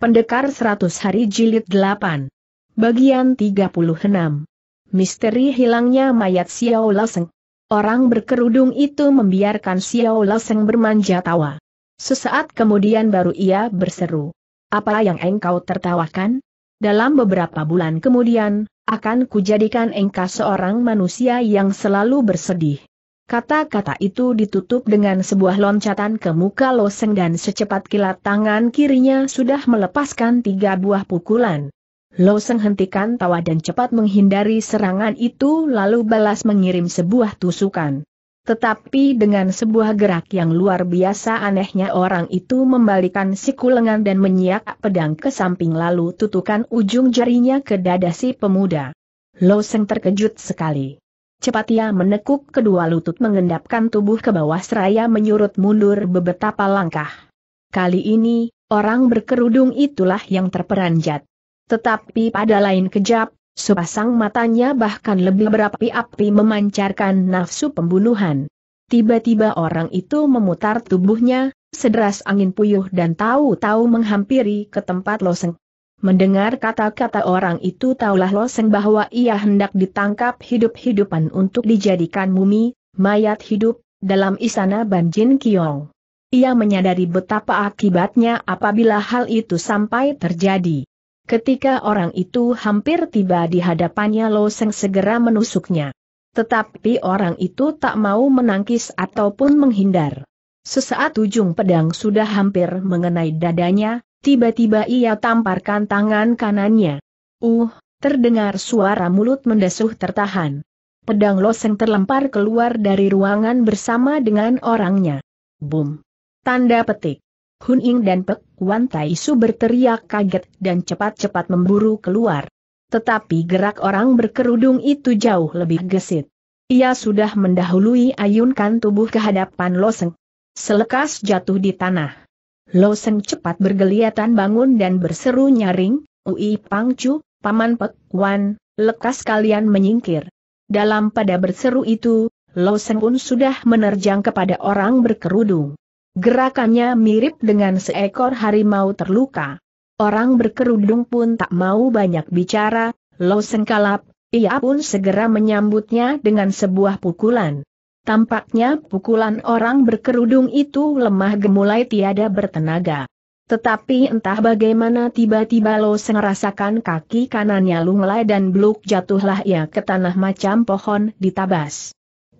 Pendekar 100 Hari Jilid 8 Bagian 36 Misteri hilangnya mayat Xiao Laseng Orang berkerudung itu membiarkan Xiao Laseng bermanja tawa. Sesaat kemudian baru ia berseru. Apa yang engkau tertawakan? Dalam beberapa bulan kemudian, akan kujadikan engkau seorang manusia yang selalu bersedih. Kata-kata itu ditutup dengan sebuah loncatan ke muka Loseng dan secepat kilat tangan kirinya sudah melepaskan tiga buah pukulan. Loseng hentikan tawa dan cepat menghindari serangan itu lalu balas mengirim sebuah tusukan. Tetapi dengan sebuah gerak yang luar biasa anehnya orang itu membalikan siku lengan dan menyiak pedang ke samping lalu tutukan ujung jarinya ke dada si pemuda. Loseng terkejut sekali. Cepat ia menekuk kedua lutut mengendapkan tubuh ke bawah seraya menyurut mundur beberapa langkah. Kali ini, orang berkerudung itulah yang terperanjat. Tetapi pada lain kejap, sepasang matanya bahkan lebih berapi-api memancarkan nafsu pembunuhan. Tiba-tiba orang itu memutar tubuhnya, sederas angin puyuh dan tahu-tahu menghampiri ke tempat loseng. Mendengar kata-kata orang itu taulah Loseng bahwa ia hendak ditangkap hidup-hidupan untuk dijadikan mumi, mayat hidup, dalam istana Banjin Kiong. Ia menyadari betapa akibatnya apabila hal itu sampai terjadi. Ketika orang itu hampir tiba di hadapannya Loseng segera menusuknya. Tetapi orang itu tak mau menangkis ataupun menghindar. Sesaat ujung pedang sudah hampir mengenai dadanya, Tiba-tiba ia tamparkan tangan kanannya. Uh, terdengar suara mulut mendesuh tertahan. Pedang loseng terlempar keluar dari ruangan bersama dengan orangnya. Boom. Tanda petik. Hun Ying dan Pek Wan Tai Su berteriak kaget dan cepat-cepat memburu keluar. Tetapi gerak orang berkerudung itu jauh lebih gesit. Ia sudah mendahului ayunkan tubuh ke hadapan loseng. Selekas jatuh di tanah. Lo Seng cepat bergeliatan bangun dan berseru nyaring, Ui Pang Paman Pek Wan, lekas kalian menyingkir. Dalam pada berseru itu, Lo Seng pun sudah menerjang kepada orang berkerudung. Gerakannya mirip dengan seekor harimau terluka. Orang berkerudung pun tak mau banyak bicara, Lo Seng kalap, ia pun segera menyambutnya dengan sebuah pukulan. Tampaknya pukulan orang berkerudung itu lemah gemulai tiada bertenaga. Tetapi entah bagaimana tiba-tiba Lo sengerasakan kaki kanannya lunglai dan bluk jatuhlah ia ke tanah macam pohon ditabas.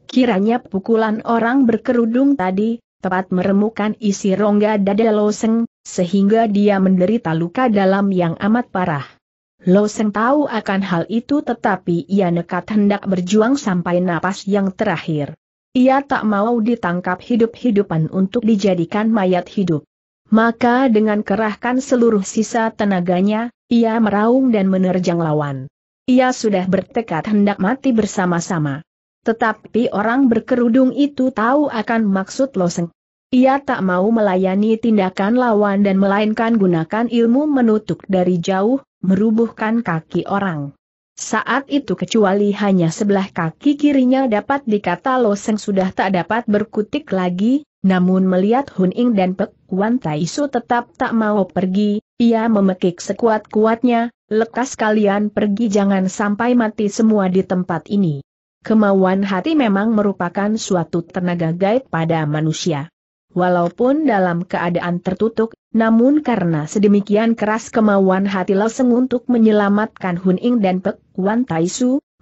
Kiranya pukulan orang berkerudung tadi, tepat meremukan isi rongga dada lo seng, sehingga dia menderita luka dalam yang amat parah. Lo seng tahu akan hal itu tetapi ia nekat hendak berjuang sampai napas yang terakhir. Ia tak mau ditangkap hidup-hidupan untuk dijadikan mayat hidup. Maka dengan kerahkan seluruh sisa tenaganya, ia meraung dan menerjang lawan. Ia sudah bertekad hendak mati bersama-sama. Tetapi orang berkerudung itu tahu akan maksud Loseng. Ia tak mau melayani tindakan lawan dan melainkan gunakan ilmu menutup dari jauh, merubuhkan kaki orang. Saat itu kecuali hanya sebelah kaki kirinya dapat dikata Loseng sudah tak dapat berkutik lagi, namun melihat Hun Ing dan Pek Wan Tai Su tetap tak mau pergi, ia memekik sekuat-kuatnya, lekas kalian pergi jangan sampai mati semua di tempat ini. Kemauan hati memang merupakan suatu tenaga gaib pada manusia. Walaupun dalam keadaan tertutup, namun karena sedemikian keras kemauan hati Leseng untuk menyelamatkan Hun Ing dan Pek Wan Tai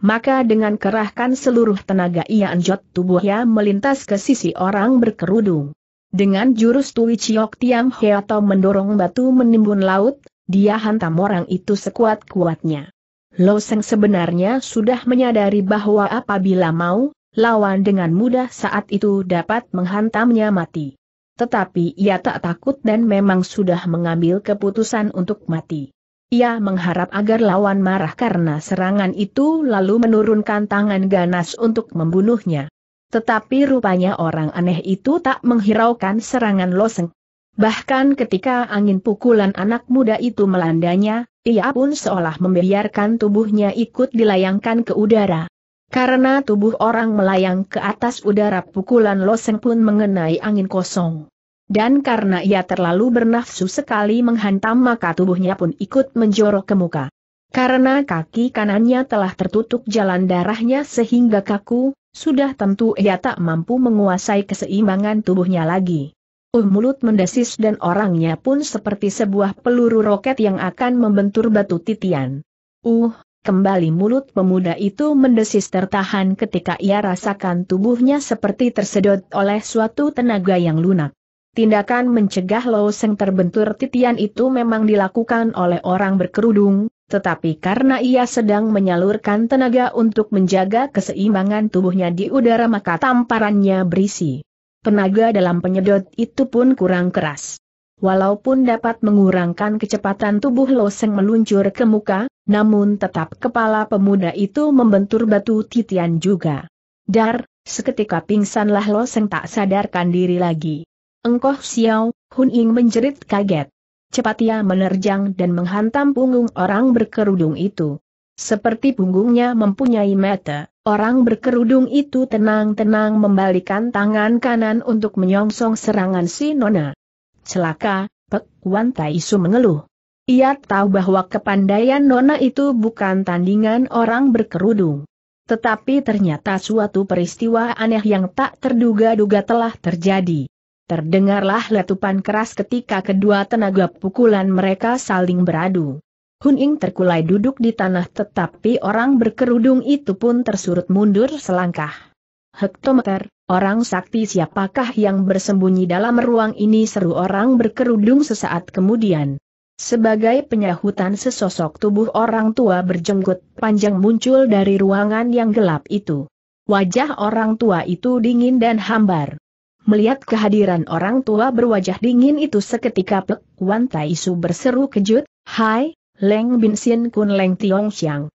maka dengan kerahkan seluruh tenaga ia anjot tubuhnya melintas ke sisi orang berkerudung. Dengan jurus Tui Chiok He atau mendorong batu menimbun laut, dia hantam orang itu sekuat-kuatnya. Loseng sebenarnya sudah menyadari bahwa apabila mau, lawan dengan mudah saat itu dapat menghantamnya mati. Tetapi ia tak takut dan memang sudah mengambil keputusan untuk mati. Ia mengharap agar lawan marah karena serangan itu lalu menurunkan tangan ganas untuk membunuhnya. Tetapi rupanya orang aneh itu tak menghiraukan serangan loseng. Bahkan ketika angin pukulan anak muda itu melandanya, ia pun seolah membiarkan tubuhnya ikut dilayangkan ke udara. Karena tubuh orang melayang ke atas udara pukulan Loseng pun mengenai angin kosong. Dan karena ia terlalu bernafsu sekali menghantam maka tubuhnya pun ikut menjorok ke muka. Karena kaki kanannya telah tertutup jalan darahnya sehingga kaku, sudah tentu ia tak mampu menguasai keseimbangan tubuhnya lagi. Uh, mulut mendesis dan orangnya pun seperti sebuah peluru roket yang akan membentur batu titian. Uh, Kembali mulut pemuda itu mendesis tertahan ketika ia rasakan tubuhnya seperti tersedot oleh suatu tenaga yang lunak. Tindakan mencegah Loseng terbentur titian itu memang dilakukan oleh orang berkerudung, tetapi karena ia sedang menyalurkan tenaga untuk menjaga keseimbangan tubuhnya di udara maka tamparannya berisi. Tenaga dalam penyedot itu pun kurang keras. Walaupun dapat mengurangkan kecepatan tubuh Loseng meluncur ke muka, namun tetap kepala pemuda itu membentur batu titian juga. Dar, seketika pingsanlah Lo Seng tak sadarkan diri lagi. Engkoh Xiao, Hun Ying menjerit kaget. Cepat ia menerjang dan menghantam punggung orang berkerudung itu. Seperti punggungnya mempunyai mata, orang berkerudung itu tenang-tenang membalikan tangan kanan untuk menyongsong serangan si Nona. Celaka, Pek Wan Taisu mengeluh. Ia tahu bahwa kepandaian Nona itu bukan tandingan orang berkerudung. Tetapi ternyata suatu peristiwa aneh yang tak terduga-duga telah terjadi. Terdengarlah letupan keras ketika kedua tenaga pukulan mereka saling beradu. Hun Ying terkulai duduk di tanah tetapi orang berkerudung itu pun tersurut mundur selangkah. Hektometer, orang sakti siapakah yang bersembunyi dalam ruang ini seru orang berkerudung sesaat kemudian. Sebagai penyahutan sesosok tubuh orang tua berjenggot panjang muncul dari ruangan yang gelap itu. Wajah orang tua itu dingin dan hambar. Melihat kehadiran orang tua berwajah dingin itu seketika Pek Wan Taisu berseru kejut, Hai, Leng Bin Sin Kun Leng Tiong Siang.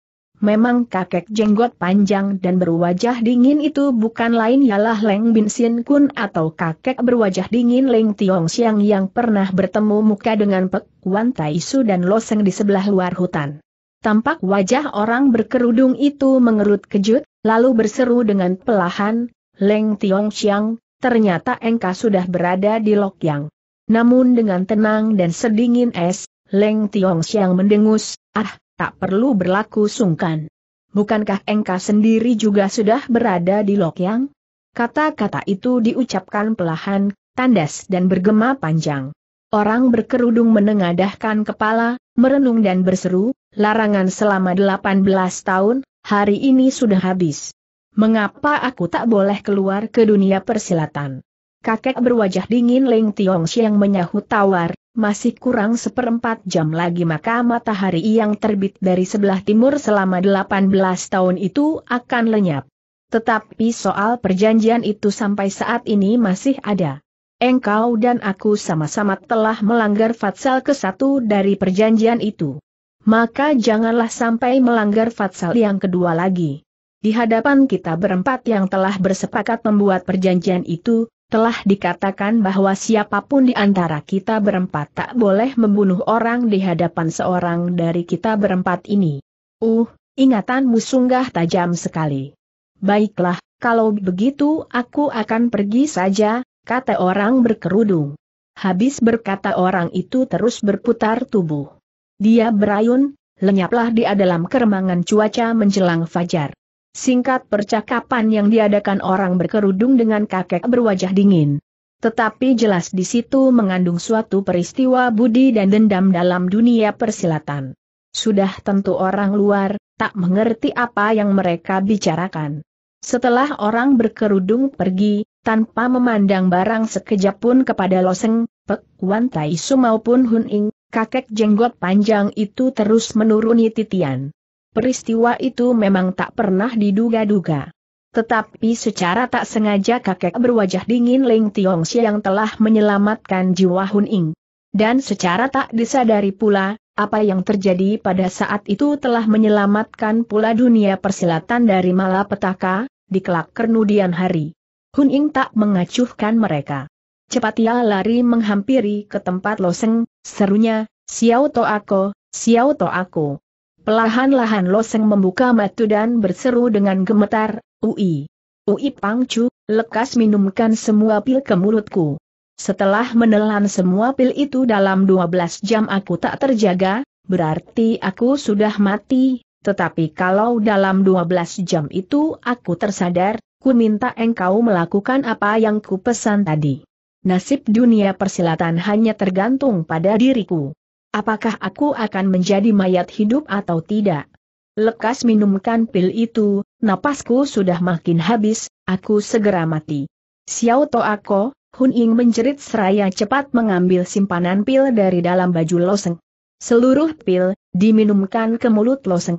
Memang kakek jenggot panjang dan berwajah dingin itu bukan lain ialah Leng Bin Sin Kun atau kakek berwajah dingin Leng Tiong Siang yang pernah bertemu muka dengan Pek Wan Tai Su dan Loseng di sebelah luar hutan. Tampak wajah orang berkerudung itu mengerut kejut, lalu berseru dengan pelahan, Leng Tiong Siang, ternyata engkau sudah berada di Lok Yang. Namun dengan tenang dan sedingin es, Leng Tiong Siang mendengus, ah, tak perlu berlaku sungkan. Bukankah engkau sendiri juga sudah berada di Lokyang? Kata-kata itu diucapkan pelahan, tandas dan bergema panjang. Orang berkerudung menengadahkan kepala, merenung dan berseru, larangan selama 18 tahun, hari ini sudah habis. Mengapa aku tak boleh keluar ke dunia persilatan? Kakek berwajah dingin Ling Tiong Siang menyahut tawar, masih kurang seperempat jam lagi maka matahari yang terbit dari sebelah timur selama 18 tahun itu akan lenyap. Tetapi soal perjanjian itu sampai saat ini masih ada. Engkau dan aku sama-sama telah melanggar fatsal ke satu dari perjanjian itu. Maka janganlah sampai melanggar fatsal yang kedua lagi. Di hadapan kita berempat yang telah bersepakat membuat perjanjian itu, telah dikatakan bahwa siapapun di antara kita berempat tak boleh membunuh orang di hadapan seorang dari kita berempat ini. Uh, ingatanmu sungguh tajam sekali. Baiklah, kalau begitu aku akan pergi saja, kata orang berkerudung. Habis berkata orang itu terus berputar tubuh. Dia berayun, lenyaplah dia dalam keremangan cuaca menjelang fajar. Singkat percakapan yang diadakan orang berkerudung dengan kakek berwajah dingin. Tetapi jelas di situ mengandung suatu peristiwa budi dan dendam dalam dunia persilatan. Sudah tentu orang luar, tak mengerti apa yang mereka bicarakan. Setelah orang berkerudung pergi, tanpa memandang barang sekejap pun kepada Loseng, Pek Wan Tai Su maupun Hun Ing, kakek jenggot panjang itu terus menuruni titian. Peristiwa itu memang tak pernah diduga-duga. Tetapi secara tak sengaja kakek berwajah dingin Ling Tiong yang telah menyelamatkan jiwa Hun Ing. Dan secara tak disadari pula, apa yang terjadi pada saat itu telah menyelamatkan pula dunia persilatan dari malapetaka, di kelak kernudian hari. Hun Ing tak mengacuhkan mereka. Cepat ia lari menghampiri ke tempat loseng, serunya, Xiao To Ako, Xiao To Ako. Pelahan-lahan Loseng membuka matu dan berseru dengan gemetar, Ui! Ui Pangcu, lekas minumkan semua pil ke mulutku. Setelah menelan semua pil itu dalam 12 jam aku tak terjaga, berarti aku sudah mati, tetapi kalau dalam 12 jam itu aku tersadar, ku minta engkau melakukan apa yang ku pesan tadi. Nasib dunia persilatan hanya tergantung pada diriku. Apakah aku akan menjadi mayat hidup atau tidak? Lekas minumkan pil itu, napasku sudah makin habis, aku segera mati. Xiao To Ako, Hun Ying menjerit seraya cepat mengambil simpanan pil dari dalam baju Loseng. Seluruh pil, diminumkan ke mulut Loseng.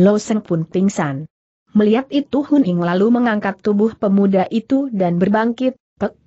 Loseng pun pingsan. Melihat itu Hun Ying lalu mengangkat tubuh pemuda itu dan berbangkit,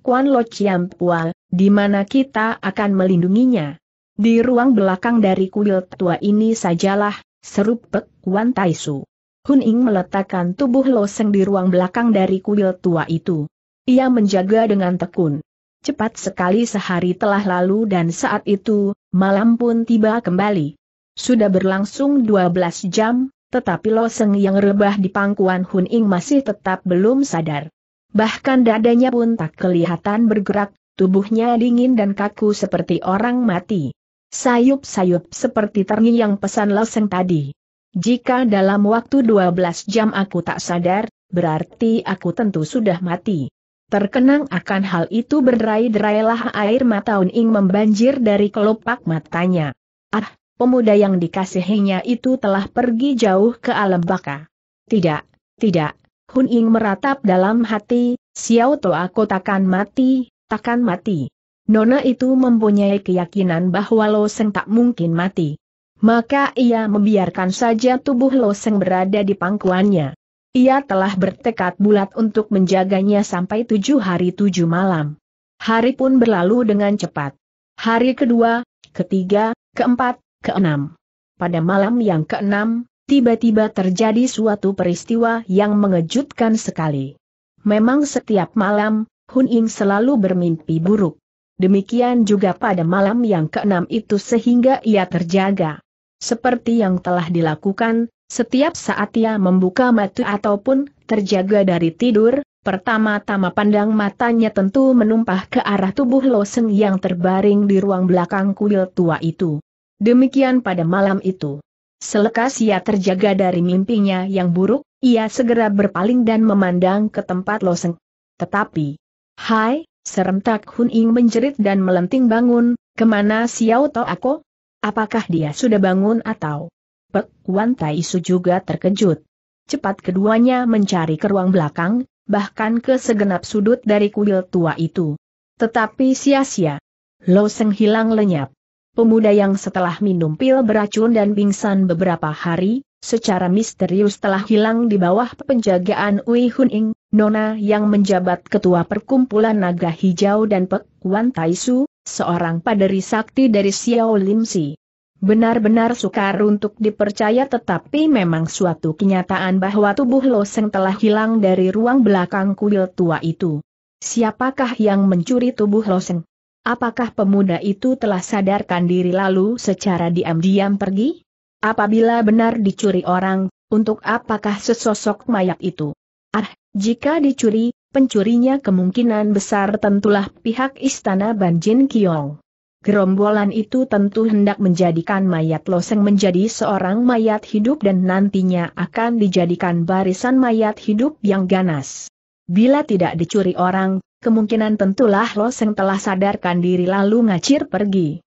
Kuan Lo Chiam Pua, di mana kita akan melindunginya. Di ruang belakang dari kuil tua ini sajalah, seru Pek Kuan Taisu. Hun Ying meletakkan tubuh Loseng di ruang belakang dari kuil tua itu. Ia menjaga dengan tekun. Cepat sekali sehari telah lalu dan saat itu, malam pun tiba kembali. Sudah berlangsung 12 jam, tetapi Loseng yang rebah di pangkuan Hun Ying masih tetap belum sadar. Bahkan dadanya pun tak kelihatan bergerak, tubuhnya dingin dan kaku seperti orang mati sayup-sayup seperti terni yang pesan Leseng tadi. Jika dalam waktu 12 jam aku tak sadar, berarti aku tentu sudah mati. Terkenang akan hal itu berderai-derailah air mata Uning membanjir dari kelopak matanya. Ah, pemuda yang dikasihinya itu telah pergi jauh ke alam baka. Tidak, tidak, Hun Ing meratap dalam hati, Xiao To aku takkan mati, takkan mati. Nona itu mempunyai keyakinan bahwa Loseng tak mungkin mati. Maka ia membiarkan saja tubuh Loseng berada di pangkuannya. Ia telah bertekad bulat untuk menjaganya sampai tujuh hari tujuh malam. Hari pun berlalu dengan cepat. Hari kedua, ketiga, keempat, keenam. Pada malam yang keenam, tiba-tiba terjadi suatu peristiwa yang mengejutkan sekali. Memang setiap malam, Hun Ying selalu bermimpi buruk demikian juga pada malam yang keenam itu sehingga ia terjaga. Seperti yang telah dilakukan, setiap saat ia membuka mata ataupun terjaga dari tidur, Pertama-tama pandang matanya tentu menumpah ke arah tubuh Loseng yang terbaring di ruang belakang kuil tua itu. Demikian pada malam itu. Selekas ia terjaga dari mimpinya yang buruk, ia segera berpaling dan memandang ke tempat Loseng. Tetapi, hai, Serentak Hun Ying menjerit dan melenting bangun, kemana Xiao Tao aku? Apakah dia sudah bangun atau? Pek Wan Tai Su juga terkejut. Cepat keduanya mencari ke ruang belakang, bahkan ke segenap sudut dari kuil tua itu. Tetapi sia-sia. Lo Seng hilang lenyap. Pemuda yang setelah minum pil beracun dan pingsan beberapa hari, secara misterius telah hilang di bawah penjagaan Ui Ing, Nona yang menjabat ketua perkumpulan Naga Hijau dan Pek Wan Taisu, seorang paderi sakti dari Xiao Lim Si. Benar-benar sukar untuk dipercaya tetapi memang suatu kenyataan bahwa tubuh Lo Seng telah hilang dari ruang belakang kuil tua itu. Siapakah yang mencuri tubuh Lo Seng? Apakah pemuda itu telah sadarkan diri lalu secara diam-diam pergi? Apabila benar dicuri orang, untuk apakah sesosok mayat itu? Ah, jika dicuri, pencurinya kemungkinan besar tentulah pihak istana Banjin Kiong. Gerombolan itu tentu hendak menjadikan mayat loseng menjadi seorang mayat hidup dan nantinya akan dijadikan barisan mayat hidup yang ganas. Bila tidak dicuri orang, kemungkinan tentulah loseng telah sadarkan diri lalu ngacir pergi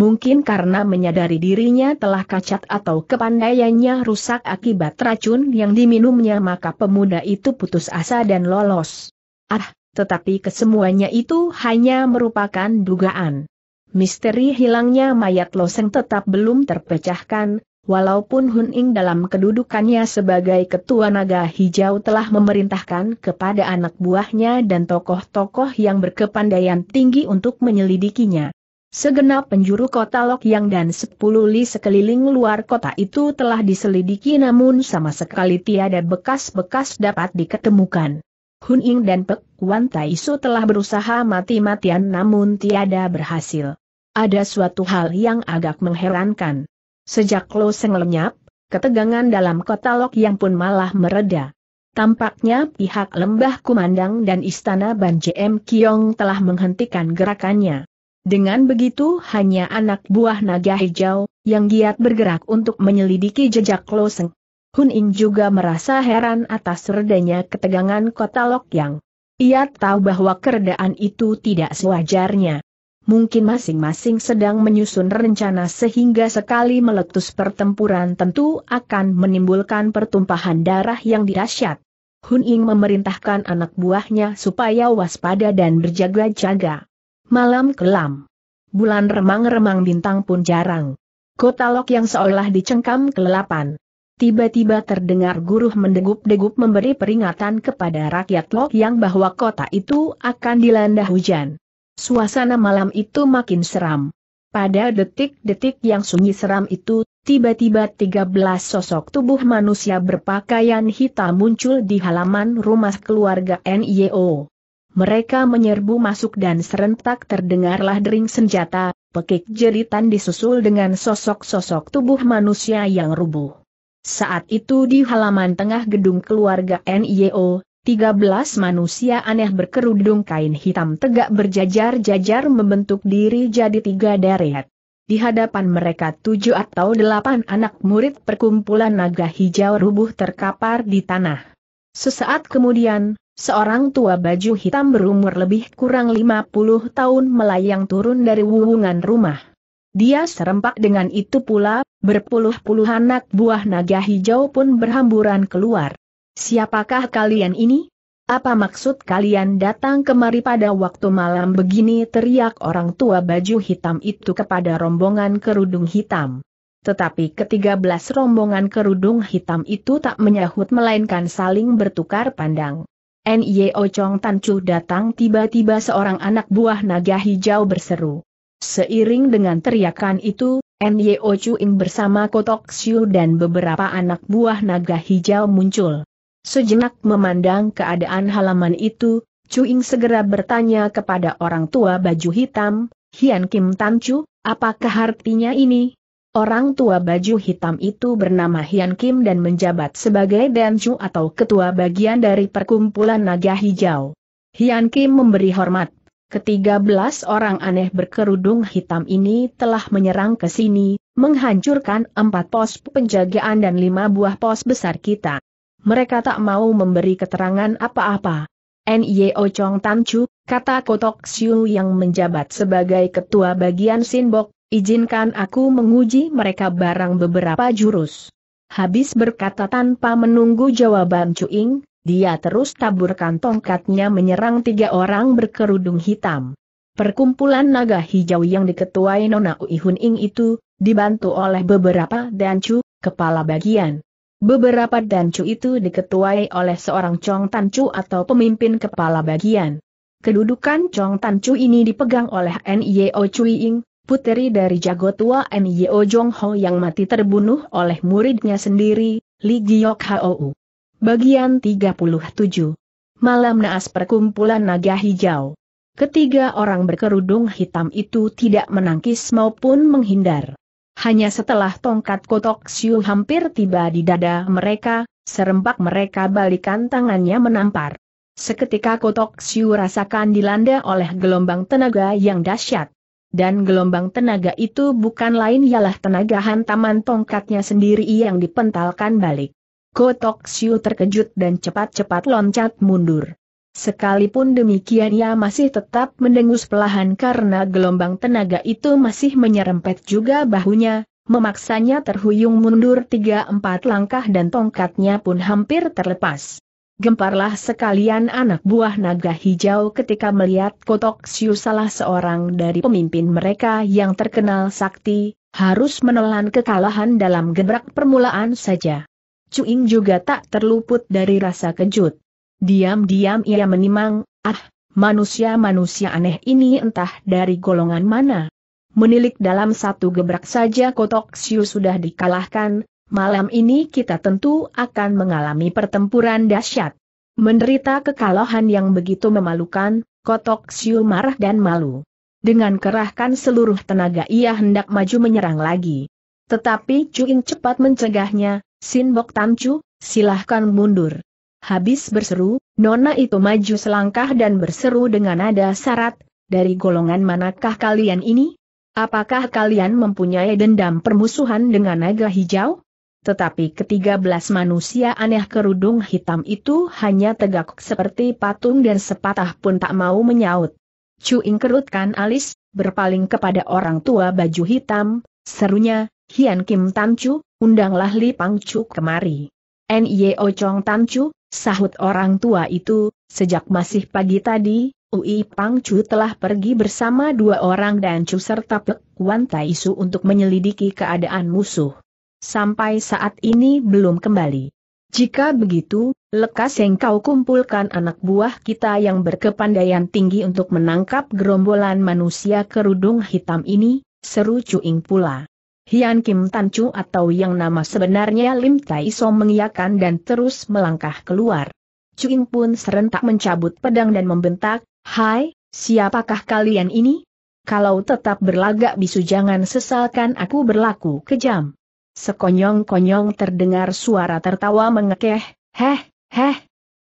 mungkin karena menyadari dirinya telah kacat atau kepandaiannya rusak akibat racun yang diminumnya maka pemuda itu putus asa dan lolos. Ah, tetapi kesemuanya itu hanya merupakan dugaan. Misteri hilangnya mayat Loseng tetap belum terpecahkan, walaupun Hun Ing dalam kedudukannya sebagai ketua naga hijau telah memerintahkan kepada anak buahnya dan tokoh-tokoh yang berkepandaian tinggi untuk menyelidikinya. Segenap penjuru kota Yang dan sepuluh li sekeliling luar kota itu telah diselidiki namun sama sekali tiada bekas-bekas dapat diketemukan. Hun Ying dan Pek Wan Tai Su telah berusaha mati-matian namun tiada berhasil. Ada suatu hal yang agak mengherankan. Sejak Lo Seng lenyap, ketegangan dalam kota Yang pun malah mereda. Tampaknya pihak lembah kumandang dan istana Ban Jem Kiong telah menghentikan gerakannya. Dengan begitu hanya anak buah naga hijau, yang giat bergerak untuk menyelidiki jejak Loseng. Hun Ing juga merasa heran atas redanya ketegangan kota Lok Yang. Ia tahu bahwa keredaan itu tidak sewajarnya. Mungkin masing-masing sedang menyusun rencana sehingga sekali meletus pertempuran tentu akan menimbulkan pertumpahan darah yang dirasyat. Hun Ying memerintahkan anak buahnya supaya waspada dan berjaga-jaga. Malam kelam. Bulan remang-remang bintang pun jarang. Kota Lok yang seolah dicengkam kelelapan. Tiba-tiba terdengar guru mendegup-degup memberi peringatan kepada rakyat Lok yang bahwa kota itu akan dilanda hujan. Suasana malam itu makin seram. Pada detik-detik yang sunyi seram itu, tiba-tiba 13 sosok tubuh manusia berpakaian hitam muncul di halaman rumah keluarga NIO mereka menyerbu masuk dan serentak terdengarlah dering senjata, pekik jeritan disusul dengan sosok-sosok tubuh manusia yang rubuh. Saat itu di halaman tengah gedung keluarga NIO, 13 manusia aneh berkerudung kain hitam tegak berjajar-jajar membentuk diri jadi tiga deret. Di hadapan mereka tujuh atau delapan anak murid perkumpulan naga hijau rubuh terkapar di tanah. Sesaat kemudian, Seorang tua baju hitam berumur lebih kurang 50 tahun melayang turun dari wuwungan rumah. Dia serempak dengan itu pula, berpuluh-puluh anak buah naga hijau pun berhamburan keluar. Siapakah kalian ini? Apa maksud kalian datang kemari pada waktu malam begini teriak orang tua baju hitam itu kepada rombongan kerudung hitam. Tetapi ketiga belas rombongan kerudung hitam itu tak menyahut melainkan saling bertukar pandang. NIO e Chong Tan Chu datang tiba-tiba seorang anak buah naga hijau berseru. Seiring dengan teriakan itu, NYO e Ing bersama Kotok Siu dan beberapa anak buah naga hijau muncul. Sejenak memandang keadaan halaman itu, Chu Ing segera bertanya kepada orang tua baju hitam, Hian Kim Tan Chu, apakah artinya ini? Orang tua baju hitam itu bernama Hian Kim dan menjabat sebagai Danju atau ketua bagian dari perkumpulan naga hijau. Hian Kim memberi hormat. Ketiga belas orang aneh berkerudung hitam ini telah menyerang ke sini, menghancurkan empat pos penjagaan dan lima buah pos besar kita. Mereka tak mau memberi keterangan apa-apa. N.Y.O. Chong Tan Chu, kata Kotok Siu yang menjabat sebagai ketua bagian Sinbok, Izinkan aku menguji mereka barang beberapa jurus. Habis berkata tanpa menunggu jawaban Cuing, dia terus taburkan tongkatnya menyerang tiga orang berkerudung hitam. Perkumpulan naga hijau yang diketuai Nona Uihun Ing itu, dibantu oleh beberapa dancu, kepala bagian. Beberapa dancu itu diketuai oleh seorang Chong Tancu atau pemimpin kepala bagian. Kedudukan Chong Tancu ini dipegang oleh N.I.O. Cui Ing, puteri dari jago tua Nyo Jong Ho yang mati terbunuh oleh muridnya sendiri, Li Giok Hou. Bagian 37. Malam naas perkumpulan naga hijau. Ketiga orang berkerudung hitam itu tidak menangkis maupun menghindar. Hanya setelah tongkat kotok siu hampir tiba di dada mereka, serempak mereka balikan tangannya menampar. Seketika kotok siu rasakan dilanda oleh gelombang tenaga yang dahsyat dan gelombang tenaga itu bukan lain ialah tenaga hantaman tongkatnya sendiri yang dipentalkan balik. Kotok Siu terkejut dan cepat-cepat loncat mundur. Sekalipun demikian ia masih tetap mendengus pelahan karena gelombang tenaga itu masih menyerempet juga bahunya, memaksanya terhuyung mundur tiga empat langkah dan tongkatnya pun hampir terlepas gemparlah sekalian anak buah naga hijau ketika melihat Kotok Siu salah seorang dari pemimpin mereka yang terkenal sakti, harus menelan kekalahan dalam gebrak permulaan saja. Cuing juga tak terluput dari rasa kejut. Diam-diam ia menimang, ah, manusia-manusia aneh ini entah dari golongan mana. Menilik dalam satu gebrak saja Kotok Siu sudah dikalahkan, malam ini kita tentu akan mengalami pertempuran dahsyat. Menderita kekalahan yang begitu memalukan, Kotok Siu marah dan malu. Dengan kerahkan seluruh tenaga ia hendak maju menyerang lagi. Tetapi Cuing cepat mencegahnya, Sin Bok Tam Chu, silahkan mundur. Habis berseru, Nona itu maju selangkah dan berseru dengan nada syarat, dari golongan manakah kalian ini? Apakah kalian mempunyai dendam permusuhan dengan naga hijau? Tetapi ketiga belas manusia aneh kerudung hitam itu hanya tegak seperti patung dan sepatah pun tak mau menyaut. ing kerutkan alis, berpaling kepada orang tua baju hitam, serunya, Hian Kim Tan Chu, undanglah Li Pang Chu kemari. N.Y.O. Chong Tan Chu, sahut orang tua itu, sejak masih pagi tadi, Ui Pang Chu telah pergi bersama dua orang dan Chu serta Pek Wan Tai Su untuk menyelidiki keadaan musuh sampai saat ini belum kembali. Jika begitu, lekas engkau kumpulkan anak buah kita yang berkepandaian tinggi untuk menangkap gerombolan manusia kerudung hitam ini, seru Cuing pula. Hian Kim Tan Chu atau yang nama sebenarnya Lim Tai So mengiakan dan terus melangkah keluar. Cuing pun serentak mencabut pedang dan membentak, Hai, siapakah kalian ini? Kalau tetap berlagak bisu jangan sesalkan aku berlaku kejam. Sekonyong-konyong terdengar suara tertawa mengekeh, heh, heh.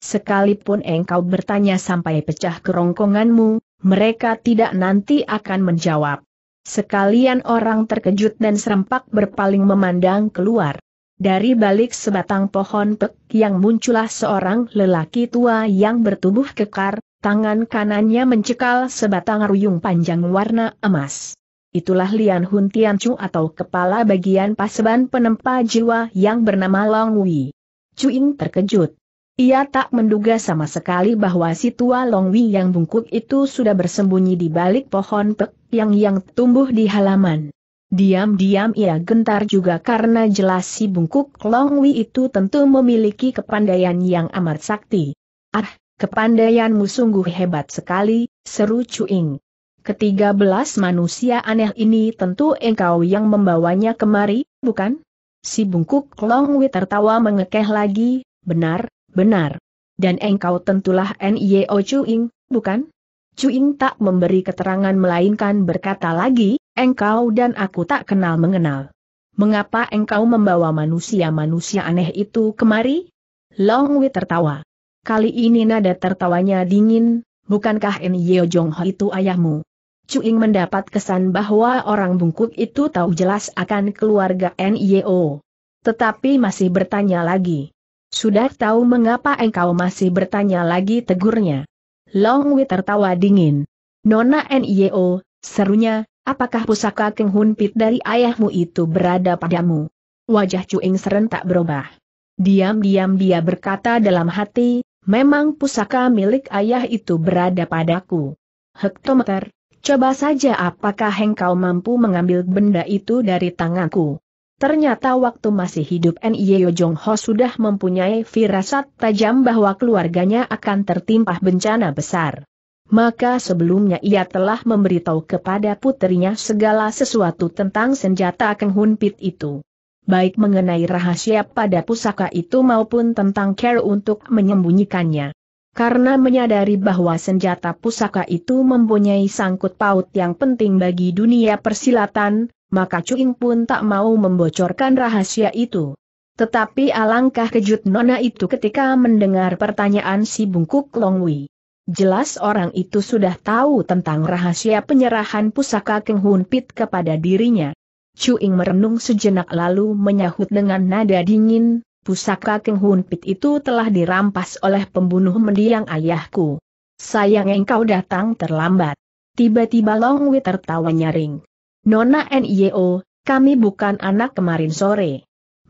Sekalipun engkau bertanya sampai pecah kerongkonganmu, mereka tidak nanti akan menjawab. Sekalian orang terkejut dan serempak berpaling memandang keluar. Dari balik sebatang pohon pek yang muncullah seorang lelaki tua yang bertubuh kekar, tangan kanannya mencekal sebatang ruyung panjang warna emas itulah Lian Hun Tian Chu atau kepala bagian paseban penempa jiwa yang bernama Long Wei. Chu Ying terkejut. Ia tak menduga sama sekali bahwa si tua Long Wei yang bungkuk itu sudah bersembunyi di balik pohon pek yang yang tumbuh di halaman. Diam-diam ia gentar juga karena jelas si bungkuk Long Wei itu tentu memiliki kepandaian yang amat sakti. Ah, kepandaianmu sungguh hebat sekali, seru Chu Ying. Ketiga belas manusia aneh ini tentu engkau yang membawanya kemari, bukan? Si bungkuk Longwi tertawa mengekeh lagi, benar, benar. Dan engkau tentulah N.I.O. Chuing, bukan? Chuing tak memberi keterangan melainkan berkata lagi, engkau dan aku tak kenal mengenal. Mengapa engkau membawa manusia-manusia aneh itu kemari? Longwi tertawa. Kali ini nada tertawanya dingin, bukankah N.I.O. Jongho itu ayahmu? Cuing mendapat kesan bahwa orang bungkuk itu tahu jelas akan keluarga NIO. Tetapi masih bertanya lagi. Sudah tahu mengapa engkau masih bertanya lagi tegurnya. Long Wei tertawa dingin. Nona NIO, serunya, apakah pusaka Keng Hun Pit dari ayahmu itu berada padamu? Wajah Cuing serentak berubah. Diam-diam dia berkata dalam hati, memang pusaka milik ayah itu berada padaku. Hektometer, Coba saja apakah hengkau mampu mengambil benda itu dari tanganku. Ternyata waktu masih hidup Nyeo Jong Ho sudah mempunyai firasat tajam bahwa keluarganya akan tertimpa bencana besar. Maka sebelumnya ia telah memberitahu kepada putrinya segala sesuatu tentang senjata Keng Pit itu. Baik mengenai rahasia pada pusaka itu maupun tentang care untuk menyembunyikannya karena menyadari bahwa senjata pusaka itu mempunyai sangkut paut yang penting bagi dunia persilatan, maka Cuing pun tak mau membocorkan rahasia itu. Tetapi alangkah kejut Nona itu ketika mendengar pertanyaan si bungkuk Longwi. Jelas orang itu sudah tahu tentang rahasia penyerahan pusaka Keng Hun Pit kepada dirinya. Cuing merenung sejenak lalu menyahut dengan nada dingin, pusaka Keng Hun Pit itu telah dirampas oleh pembunuh mendiang ayahku. Sayang engkau datang terlambat. Tiba-tiba Long Wei tertawa nyaring. Nona NIO, kami bukan anak kemarin sore.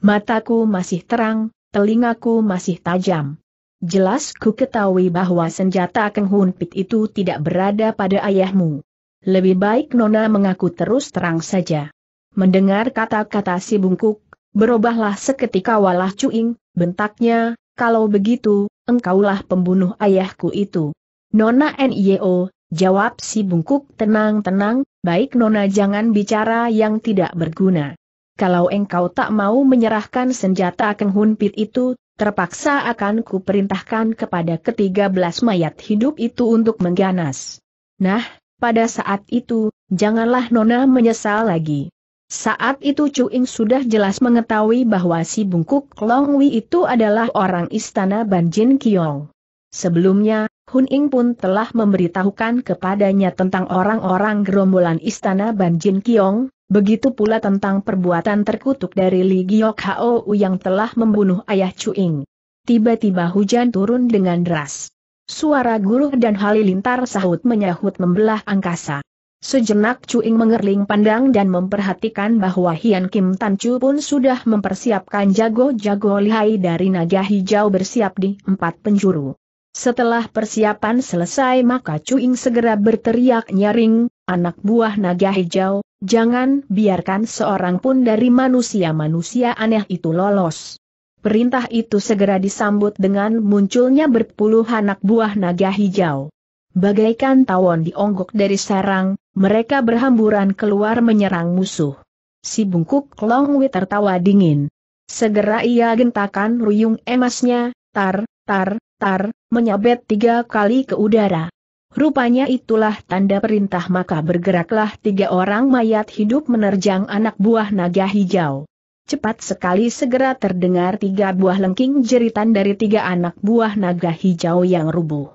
Mataku masih terang, telingaku masih tajam. Jelas ku ketahui bahwa senjata Keng Hun Pit itu tidak berada pada ayahmu. Lebih baik Nona mengaku terus terang saja. Mendengar kata-kata si bungkuk, Berubahlah seketika walah cuing, bentaknya, kalau begitu, engkaulah pembunuh ayahku itu. Nona NIO, jawab si bungkuk tenang-tenang, baik Nona jangan bicara yang tidak berguna. Kalau engkau tak mau menyerahkan senjata Keng Hun Pit itu, terpaksa akan kuperintahkan kepada ketiga belas mayat hidup itu untuk mengganas. Nah, pada saat itu, janganlah Nona menyesal lagi. Saat itu Cuing sudah jelas mengetahui bahwa si bungkuk Long Wei itu adalah orang istana Banjin Kiong. Sebelumnya, Hun Ing pun telah memberitahukan kepadanya tentang orang-orang gerombolan istana Banjin Kiong, begitu pula tentang perbuatan terkutuk dari Li Giok Hao yang telah membunuh ayah Cuing. Tiba-tiba hujan turun dengan deras. Suara guruh dan halilintar sahut menyahut membelah angkasa. Sejenak Cuing mengerling pandang dan memperhatikan bahwa Hian Kim Tan Chu pun sudah mempersiapkan jago-jago lihai dari naga hijau bersiap di empat penjuru. Setelah persiapan selesai maka Cuing segera berteriak nyaring, anak buah naga hijau, jangan biarkan seorang pun dari manusia-manusia aneh itu lolos. Perintah itu segera disambut dengan munculnya berpuluh anak buah naga hijau. Bagaikan tawon dionggok dari sarang, mereka berhamburan keluar menyerang musuh. Si bungkuk Longwi tertawa dingin. Segera ia gentakan ruyung emasnya, tar, tar, tar, menyabet tiga kali ke udara. Rupanya itulah tanda perintah maka bergeraklah tiga orang mayat hidup menerjang anak buah naga hijau. Cepat sekali segera terdengar tiga buah lengking jeritan dari tiga anak buah naga hijau yang rubuh.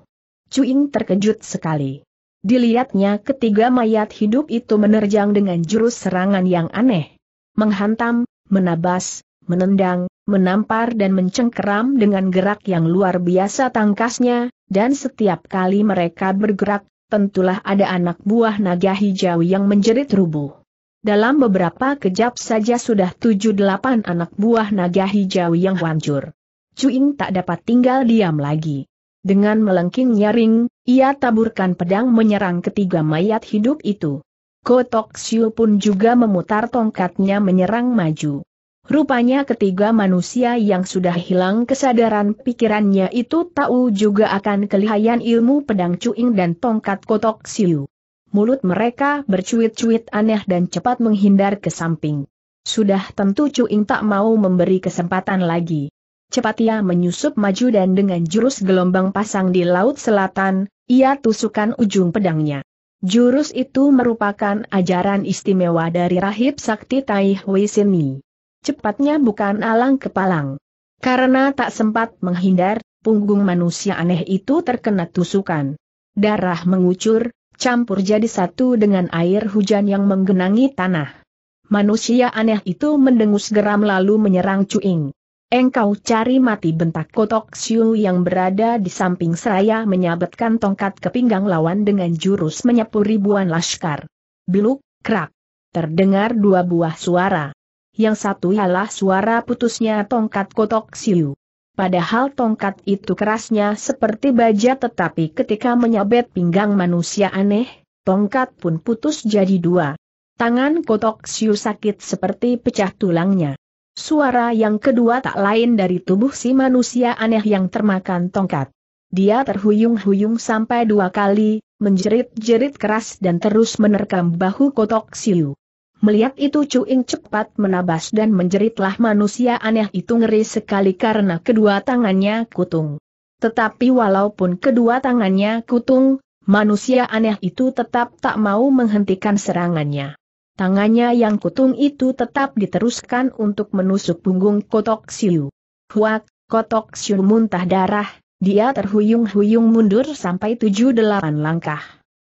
Cuing terkejut sekali. Dilihatnya ketiga mayat hidup itu menerjang dengan jurus serangan yang aneh. Menghantam, menabas, menendang, menampar dan mencengkeram dengan gerak yang luar biasa tangkasnya, dan setiap kali mereka bergerak, tentulah ada anak buah naga hijau yang menjerit rubuh. Dalam beberapa kejap saja sudah tujuh delapan anak buah naga hijau yang hancur. Cuing tak dapat tinggal diam lagi. Dengan melengking nyaring, ia taburkan pedang menyerang ketiga mayat hidup itu. Kotok Siu pun juga memutar tongkatnya menyerang maju. Rupanya ketiga manusia yang sudah hilang kesadaran pikirannya itu tahu juga akan kelihayan ilmu pedang cuing dan tongkat kotok siu. Mulut mereka bercuit-cuit aneh dan cepat menghindar ke samping. Sudah tentu cuing tak mau memberi kesempatan lagi cepat ia menyusup maju dan dengan jurus gelombang pasang di Laut Selatan, ia tusukan ujung pedangnya. Jurus itu merupakan ajaran istimewa dari rahib sakti Tai Hui Cepatnya bukan alang kepalang. Karena tak sempat menghindar, punggung manusia aneh itu terkena tusukan. Darah mengucur, campur jadi satu dengan air hujan yang menggenangi tanah. Manusia aneh itu mendengus geram lalu menyerang Cuing. Engkau cari mati bentak kotok Siu yang berada di samping seraya menyabetkan tongkat ke pinggang lawan dengan jurus menyapu ribuan laskar. Biluk, krak. Terdengar dua buah suara. Yang satu ialah suara putusnya tongkat kotok Siu. Padahal tongkat itu kerasnya seperti baja tetapi ketika menyabet pinggang manusia aneh, tongkat pun putus jadi dua. Tangan kotok Siu sakit seperti pecah tulangnya. Suara yang kedua tak lain dari tubuh si manusia aneh yang termakan tongkat. Dia terhuyung-huyung sampai dua kali, menjerit-jerit keras dan terus menerkam bahu kotok siu. Melihat itu Cuing cepat menabas dan menjeritlah manusia aneh itu ngeri sekali karena kedua tangannya kutung. Tetapi walaupun kedua tangannya kutung, manusia aneh itu tetap tak mau menghentikan serangannya. Tangannya yang kutung itu tetap diteruskan untuk menusuk punggung Kotok Siu. Huak, Kotok Siu muntah darah, dia terhuyung-huyung mundur sampai tujuh delapan langkah.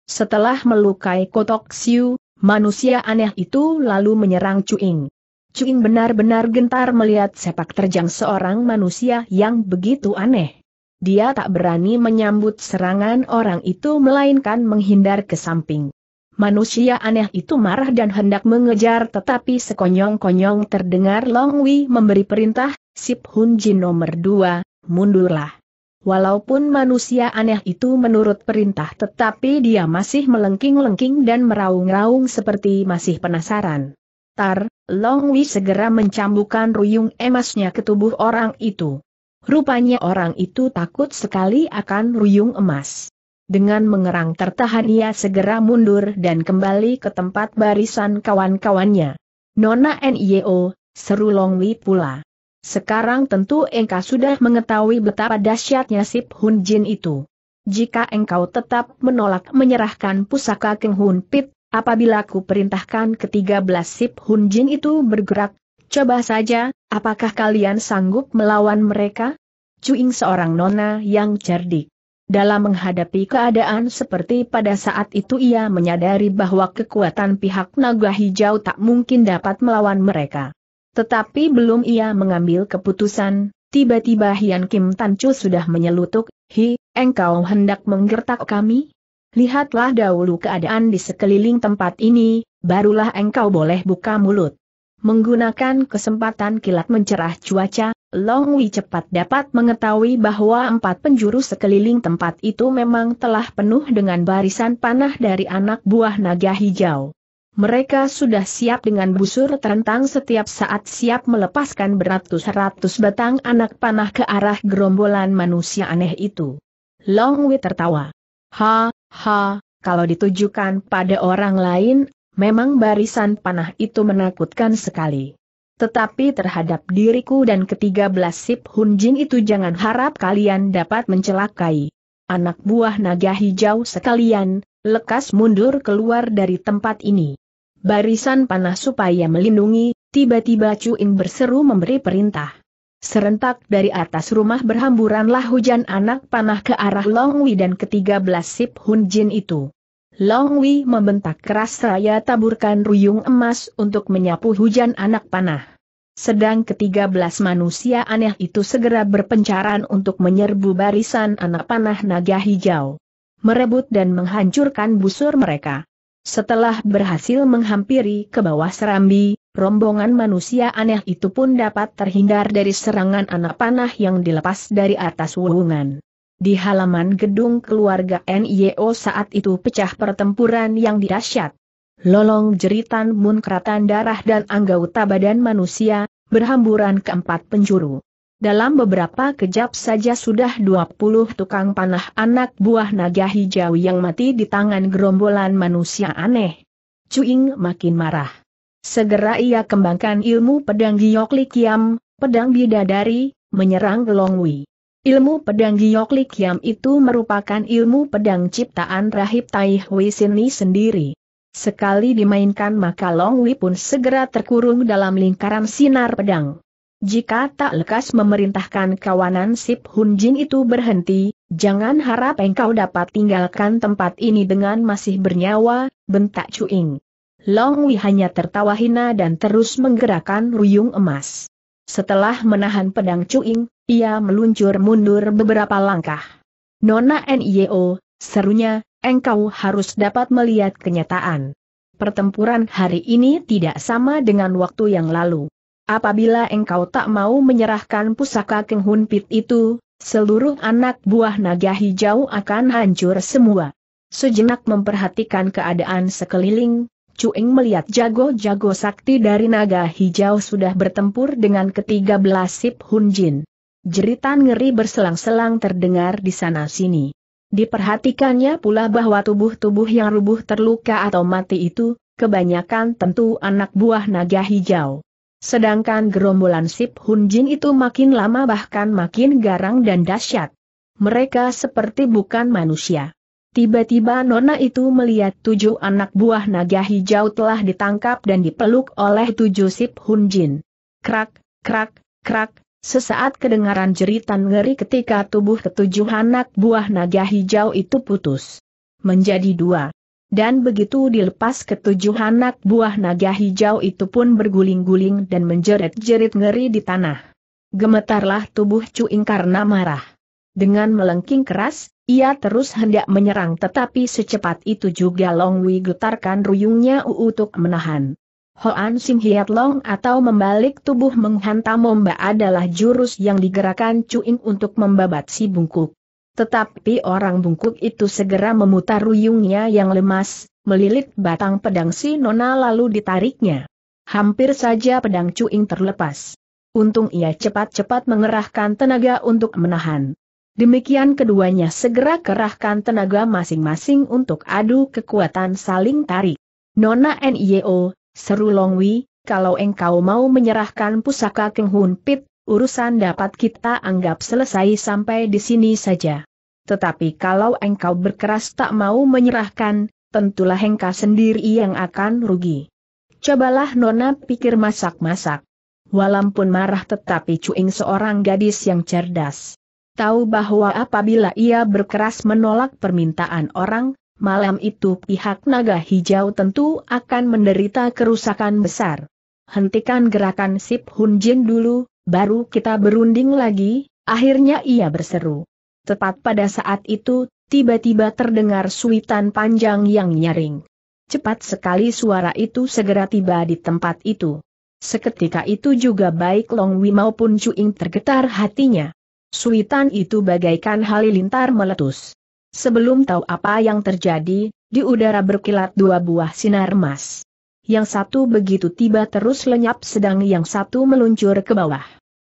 Setelah melukai Kotok Siu, manusia aneh itu lalu menyerang Cuing. Cuing benar-benar gentar melihat sepak terjang seorang manusia yang begitu aneh. Dia tak berani menyambut serangan orang itu melainkan menghindar ke samping. Manusia aneh itu marah dan hendak mengejar tetapi sekonyong-konyong terdengar Long Wei memberi perintah, Sip Hun Jin nomor dua, mundurlah. Walaupun manusia aneh itu menurut perintah tetapi dia masih melengking-lengking dan meraung-raung seperti masih penasaran. Tar, Long Wei segera mencambukkan ruyung emasnya ke tubuh orang itu. Rupanya orang itu takut sekali akan ruyung emas. Dengan mengerang tertahan ia segera mundur dan kembali ke tempat barisan kawan-kawannya. Nona NIO, seru Long Li pula. Sekarang tentu engkau sudah mengetahui betapa dahsyatnya Sip Hun Jin itu. Jika engkau tetap menolak menyerahkan pusaka Keng Hun Pit, apabila ku perintahkan ketiga belas Sip Hun Jin itu bergerak, coba saja, apakah kalian sanggup melawan mereka? Cuing seorang nona yang cerdik. Dalam menghadapi keadaan seperti pada saat itu ia menyadari bahwa kekuatan pihak naga hijau tak mungkin dapat melawan mereka. Tetapi belum ia mengambil keputusan, tiba-tiba Hian Kim Tancu sudah menyelutuk, Hi, engkau hendak menggertak kami? Lihatlah dahulu keadaan di sekeliling tempat ini, barulah engkau boleh buka mulut. Menggunakan kesempatan kilat mencerah cuaca, Long Wei cepat dapat mengetahui bahwa empat penjuru sekeliling tempat itu memang telah penuh dengan barisan panah dari anak buah naga hijau. Mereka sudah siap dengan busur terentang setiap saat siap melepaskan beratus-ratus batang anak panah ke arah gerombolan manusia aneh itu. Long Wei tertawa. Ha, ha, kalau ditujukan pada orang lain, memang barisan panah itu menakutkan sekali. Tetapi terhadap diriku dan ketiga belas sip Hunjin itu jangan harap kalian dapat mencelakai. Anak buah naga hijau sekalian, lekas mundur keluar dari tempat ini. Barisan panah supaya melindungi, tiba-tiba Chu In berseru memberi perintah. Serentak dari atas rumah berhamburanlah hujan anak panah ke arah Long Wei dan ketiga belas sip Hunjin itu. Long Wei membentak keras seraya taburkan ruyung emas untuk menyapu hujan anak panah. Sedang ketiga belas manusia aneh itu segera berpencaran untuk menyerbu barisan anak panah naga hijau. Merebut dan menghancurkan busur mereka. Setelah berhasil menghampiri ke bawah serambi, rombongan manusia aneh itu pun dapat terhindar dari serangan anak panah yang dilepas dari atas wulungan. Di halaman gedung keluarga NIO saat itu pecah pertempuran yang dahsyat. Lolong jeritan munkratan darah dan anggota badan manusia, berhamburan keempat penjuru. Dalam beberapa kejap saja sudah 20 tukang panah anak buah naga hijau yang mati di tangan gerombolan manusia aneh. Cuing makin marah. Segera ia kembangkan ilmu pedang Giokli Kiam, pedang bidadari, menyerang Longwi. Ilmu pedang Giok Lik itu merupakan ilmu pedang ciptaan Rahib Tai Hui Sini sendiri. Sekali dimainkan maka Long Wei pun segera terkurung dalam lingkaran sinar pedang. Jika tak lekas memerintahkan kawanan Sip Hun Jin itu berhenti, jangan harap engkau dapat tinggalkan tempat ini dengan masih bernyawa, bentak Cuing. Long Wei hanya tertawa hina dan terus menggerakkan ruyung emas. Setelah menahan pedang Cuing, ia meluncur mundur beberapa langkah. Nona NIO, serunya, engkau harus dapat melihat kenyataan. Pertempuran hari ini tidak sama dengan waktu yang lalu. Apabila engkau tak mau menyerahkan pusaka Keng Hun Pit itu, seluruh anak buah naga hijau akan hancur semua. Sejenak memperhatikan keadaan sekeliling, Cuing melihat jago-jago sakti dari naga hijau sudah bertempur dengan ketiga belas Sip Hun Jin. Jeritan ngeri berselang-selang terdengar di sana-sini. Diperhatikannya pula bahwa tubuh-tubuh yang rubuh terluka atau mati itu, kebanyakan tentu anak buah naga hijau. Sedangkan gerombolan Sip hunjin itu makin lama bahkan makin garang dan dahsyat. Mereka seperti bukan manusia. Tiba-tiba Nona itu melihat tujuh anak buah naga hijau telah ditangkap dan dipeluk oleh tujuh Sip hunjin. Krak, krak, krak, Sesaat kedengaran jeritan ngeri ketika tubuh ketujuh anak buah naga hijau itu putus. Menjadi dua. Dan begitu dilepas ketujuh anak buah naga hijau itu pun berguling-guling dan menjerit-jerit ngeri di tanah. Gemetarlah tubuh Cuing karena marah. Dengan melengking keras, ia terus hendak menyerang tetapi secepat itu juga Long Wei getarkan ruyungnya untuk menahan. Hoan Sim Hiat Long atau membalik tubuh menghantam ombak adalah jurus yang digerakkan Cuing untuk membabat si bungkuk. Tetapi orang bungkuk itu segera memutar ruyungnya yang lemas, melilit batang pedang si Nona lalu ditariknya. Hampir saja pedang Cuing terlepas. Untung ia cepat-cepat mengerahkan tenaga untuk menahan. Demikian keduanya segera kerahkan tenaga masing-masing untuk adu kekuatan saling tarik. Nona NIO, e Seru Longwi, kalau engkau mau menyerahkan pusaka Keng Hun Pit, urusan dapat kita anggap selesai sampai di sini saja. Tetapi kalau engkau berkeras tak mau menyerahkan, tentulah engkau sendiri yang akan rugi. Cobalah Nona pikir masak-masak. Walaupun marah tetapi Cuing seorang gadis yang cerdas. Tahu bahwa apabila ia berkeras menolak permintaan orang, Malam itu pihak naga hijau tentu akan menderita kerusakan besar. Hentikan gerakan Sip Hun Jin dulu, baru kita berunding lagi, akhirnya ia berseru. Tepat pada saat itu, tiba-tiba terdengar suitan panjang yang nyaring. Cepat sekali suara itu segera tiba di tempat itu. Seketika itu juga baik Long Wei maupun Chu Cuing tergetar hatinya. Suitan itu bagaikan halilintar meletus. Sebelum tahu apa yang terjadi, di udara berkilat dua buah sinar emas. Yang satu begitu tiba terus lenyap sedang yang satu meluncur ke bawah.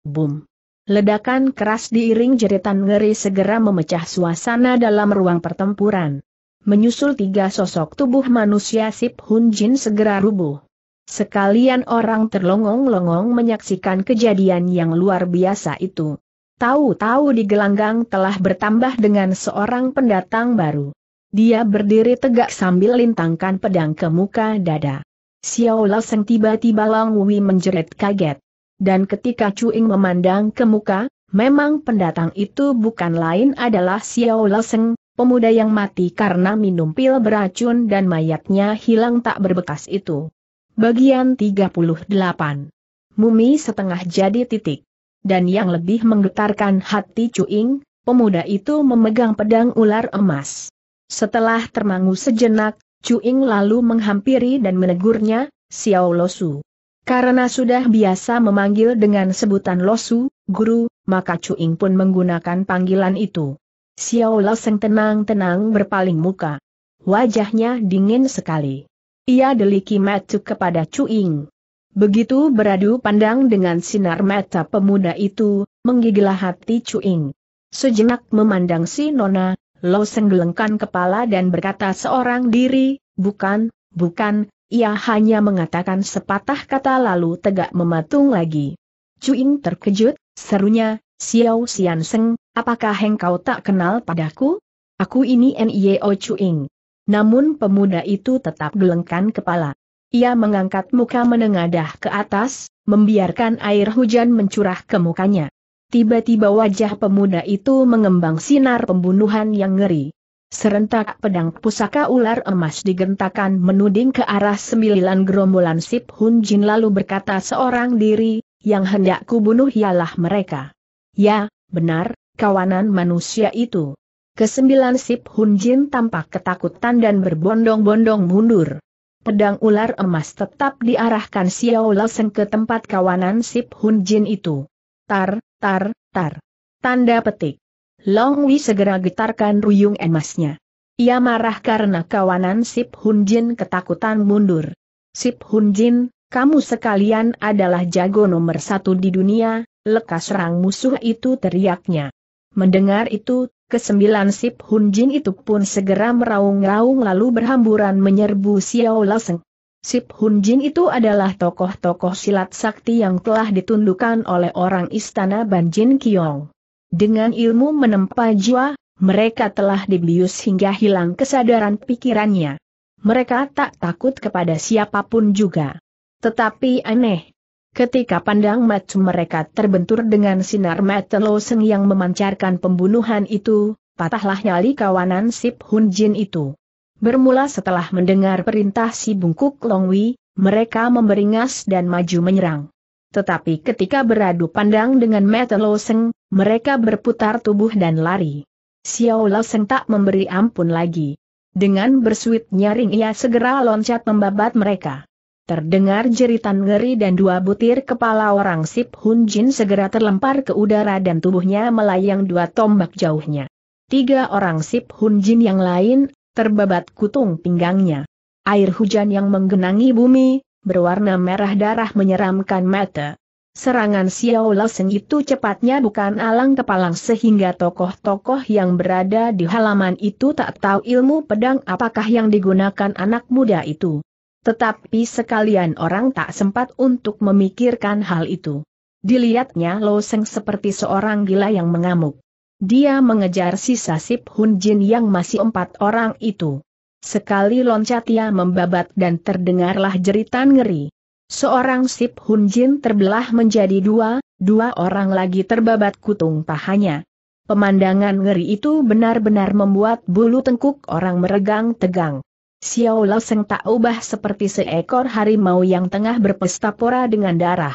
Boom! Ledakan keras diiring jeritan ngeri segera memecah suasana dalam ruang pertempuran. Menyusul tiga sosok tubuh manusia Sip Hun Jin segera rubuh. Sekalian orang terlongong-longong menyaksikan kejadian yang luar biasa itu. Tahu-tahu di gelanggang telah bertambah dengan seorang pendatang baru. Dia berdiri tegak sambil lintangkan pedang ke muka dada. Xiao Lao Seng tiba-tiba Long Wei menjerit kaget. Dan ketika Cuing memandang ke muka, memang pendatang itu bukan lain adalah Xiao Lao pemuda yang mati karena minum pil beracun dan mayatnya hilang tak berbekas itu. Bagian 38 Mumi setengah jadi titik dan yang lebih menggetarkan hati Cuing, pemuda itu memegang pedang ular emas. Setelah termangu sejenak, Cuing lalu menghampiri dan menegurnya, Xiao Losu. Karena sudah biasa memanggil dengan sebutan Losu, guru, maka Cuing pun menggunakan panggilan itu. Xiao Loseng tenang-tenang berpaling muka. Wajahnya dingin sekali. Ia deliki matuk kepada Cuing. Begitu beradu pandang dengan sinar mata pemuda itu, menggigilah hati Cuing. Sejenak memandang si Nona, Lo senggelengkan kepala dan berkata seorang diri, bukan, bukan, ia hanya mengatakan sepatah kata lalu tegak mematung lagi. Cuing terkejut, serunya, Xiao Xian Seng, apakah engkau tak kenal padaku? Aku ini N.I.O. Cuing. Namun pemuda itu tetap gelengkan kepala. Ia mengangkat muka menengadah ke atas, membiarkan air hujan mencurah ke mukanya. Tiba-tiba wajah pemuda itu mengembang sinar pembunuhan yang ngeri. Serentak pedang pusaka ular emas digentakan menuding ke arah sembilan gerombolan Sip Hun Jin lalu berkata seorang diri, yang hendak kubunuh ialah mereka. Ya, benar, kawanan manusia itu. Kesembilan Sip Hun Jin tampak ketakutan dan berbondong-bondong mundur pedang ular emas tetap diarahkan Xiao Lawson ke tempat kawanan Sip Hun Jin itu. Tar, tar, tar. Tanda petik. Long Wei segera getarkan ruyung emasnya. Ia marah karena kawanan Sip Hun Jin ketakutan mundur. Sip Hun Jin, kamu sekalian adalah jago nomor satu di dunia, lekas serang musuh itu teriaknya. Mendengar itu, Kesembilan sip Hun Jin itu pun segera meraung-raung lalu berhamburan menyerbu Xiao Laseng. Sip Hun Jin itu adalah tokoh-tokoh silat sakti yang telah ditundukkan oleh orang istana Ban Jin Kiong. Dengan ilmu menempa jiwa, mereka telah dibius hingga hilang kesadaran pikirannya. Mereka tak takut kepada siapapun juga. Tetapi aneh, Ketika pandang mata mereka terbentur dengan sinar mata loseng yang memancarkan pembunuhan itu, patahlah nyali kawanan Sip Hun Jin itu. Bermula setelah mendengar perintah si bungkuk Longwi, mereka memberingas dan maju menyerang. Tetapi ketika beradu pandang dengan mata loseng, mereka berputar tubuh dan lari. Xiao loseng tak memberi ampun lagi. Dengan bersuit nyaring ia segera loncat membabat mereka. Terdengar jeritan ngeri dan dua butir kepala orang Sip Hun Jin segera terlempar ke udara dan tubuhnya melayang dua tombak jauhnya. Tiga orang Sip Hun Jin yang lain, terbabat kutung pinggangnya. Air hujan yang menggenangi bumi, berwarna merah darah menyeramkan mata. Serangan Xiao Loseng itu cepatnya bukan alang kepalang sehingga tokoh-tokoh yang berada di halaman itu tak tahu ilmu pedang apakah yang digunakan anak muda itu. Tetapi sekalian orang tak sempat untuk memikirkan hal itu. Dilihatnya Lo Seng seperti seorang gila yang mengamuk. Dia mengejar sisa Sip Hun Jin yang masih empat orang itu. Sekali loncat ia membabat dan terdengarlah jeritan ngeri. Seorang Sip Hun Jin terbelah menjadi dua, dua orang lagi terbabat kutung pahanya. Pemandangan ngeri itu benar-benar membuat bulu tengkuk orang meregang tegang. Xiao Lao tak ubah seperti seekor harimau yang tengah berpesta pora dengan darah.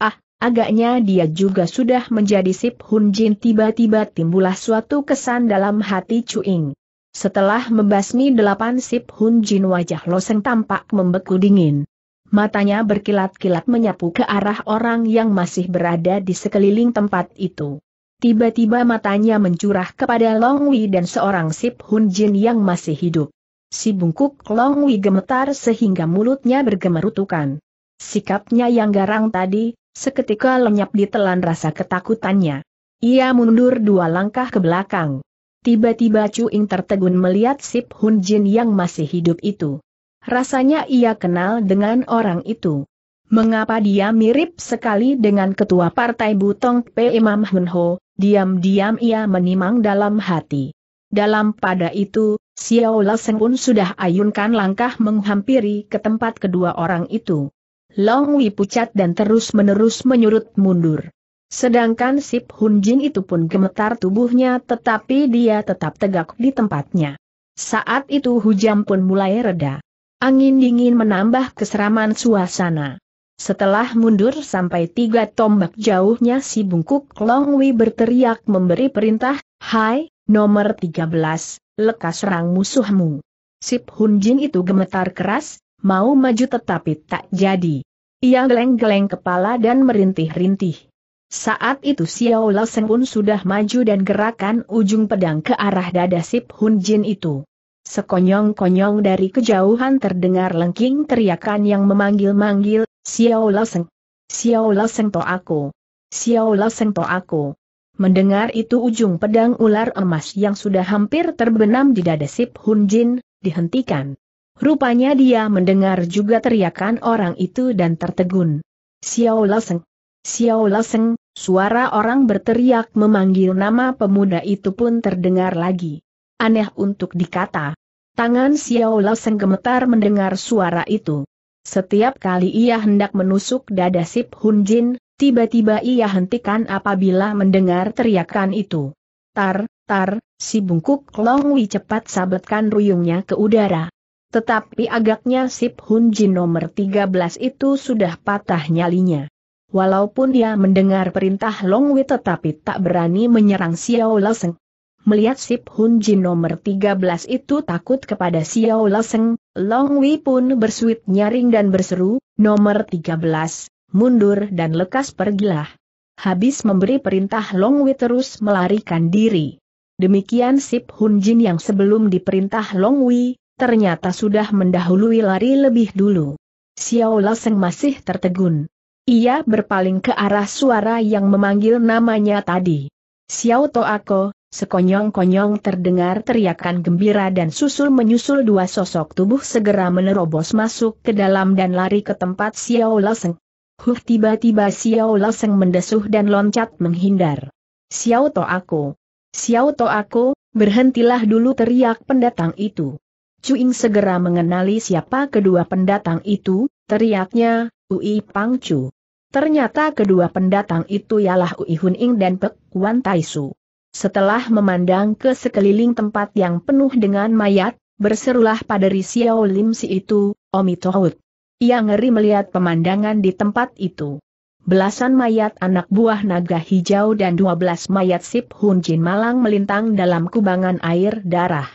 Ah, agaknya dia juga sudah menjadi Sip Hun Jin tiba-tiba timbulah suatu kesan dalam hati Cuing. Setelah membasmi delapan Sip Hun Jin wajah Loseng tampak membeku dingin. Matanya berkilat-kilat menyapu ke arah orang yang masih berada di sekeliling tempat itu. Tiba-tiba matanya mencurah kepada Long Wei dan seorang Sip Hun Jin yang masih hidup. Si bungkuk Longwi gemetar sehingga mulutnya bergemerutukan. Sikapnya yang garang tadi, seketika lenyap ditelan rasa ketakutannya. Ia mundur dua langkah ke belakang. Tiba-tiba Chu Ing tertegun melihat Sip Hun Jin yang masih hidup itu. Rasanya ia kenal dengan orang itu. Mengapa dia mirip sekali dengan ketua partai Butong P. Imam Hun Ho, diam-diam ia menimang dalam hati. Dalam pada itu, Xiao Laseng pun sudah ayunkan langkah menghampiri ke tempat kedua orang itu. Long Wei pucat dan terus-menerus menyurut mundur. Sedangkan Sip Hun Jin itu pun gemetar tubuhnya tetapi dia tetap tegak di tempatnya. Saat itu hujan pun mulai reda. Angin dingin menambah keseraman suasana. Setelah mundur sampai tiga tombak jauhnya si bungkuk Long Wei berteriak memberi perintah, Hai, nomor 13, lekas serang musuhmu. Sip Hun Jin itu gemetar keras, mau maju tetapi tak jadi. Ia geleng-geleng kepala dan merintih-rintih. Saat itu Xiao Lao Seng pun sudah maju dan gerakan ujung pedang ke arah dada Sip Hun Jin itu. Sekonyong-konyong dari kejauhan terdengar lengking teriakan yang memanggil-manggil, Xiao Lao Seng. Xiao Lao Seng to aku. Xiao Lao Seng to aku. Mendengar itu ujung pedang ular emas yang sudah hampir terbenam di dada Sip Hun Jin, dihentikan. Rupanya dia mendengar juga teriakan orang itu dan tertegun. Xiao Laseng. Xiao Laseng, suara orang berteriak memanggil nama pemuda itu pun terdengar lagi. Aneh untuk dikata. Tangan Xiao Laseng gemetar mendengar suara itu. Setiap kali ia hendak menusuk dada Sip Hun Jin, Tiba-tiba ia hentikan apabila mendengar teriakan itu. Tar, tar, si bungkuk Longwi cepat sabetkan ruyungnya ke udara. Tetapi agaknya Sip Hun Jin nomor 13 itu sudah patah nyalinya. Walaupun dia mendengar perintah Longwi tetapi tak berani menyerang Xiao Leseng. Melihat Sip Hun Jin nomor 13 itu takut kepada Xiao Leseng, Longwi pun bersuit nyaring dan berseru, nomor 13, mundur dan lekas pergilah. Habis memberi perintah Long Wei terus melarikan diri. Demikian Sip Hun Jin yang sebelum diperintah Long Wei, ternyata sudah mendahului lari lebih dulu. Xiao La Seng masih tertegun. Ia berpaling ke arah suara yang memanggil namanya tadi. Xiao To Ako, sekonyong-konyong terdengar teriakan gembira dan susul menyusul dua sosok tubuh segera menerobos masuk ke dalam dan lari ke tempat Xiao La Seng. Huh tiba-tiba Xiao Laseng mendesuh dan loncat menghindar. Xiao To aku. Xiao To aku, berhentilah dulu teriak pendatang itu. Cuing segera mengenali siapa kedua pendatang itu, teriaknya, Ui Pang Chu. Ternyata kedua pendatang itu ialah Ui Hun Ing dan Pek Kuan Tai Su. Setelah memandang ke sekeliling tempat yang penuh dengan mayat, berserulah pada Xiao Lim si itu, Omi Tohut. Ia ngeri melihat pemandangan di tempat itu. Belasan mayat anak buah naga hijau dan dua belas mayat Sip Hun Jin malang melintang dalam kubangan air darah.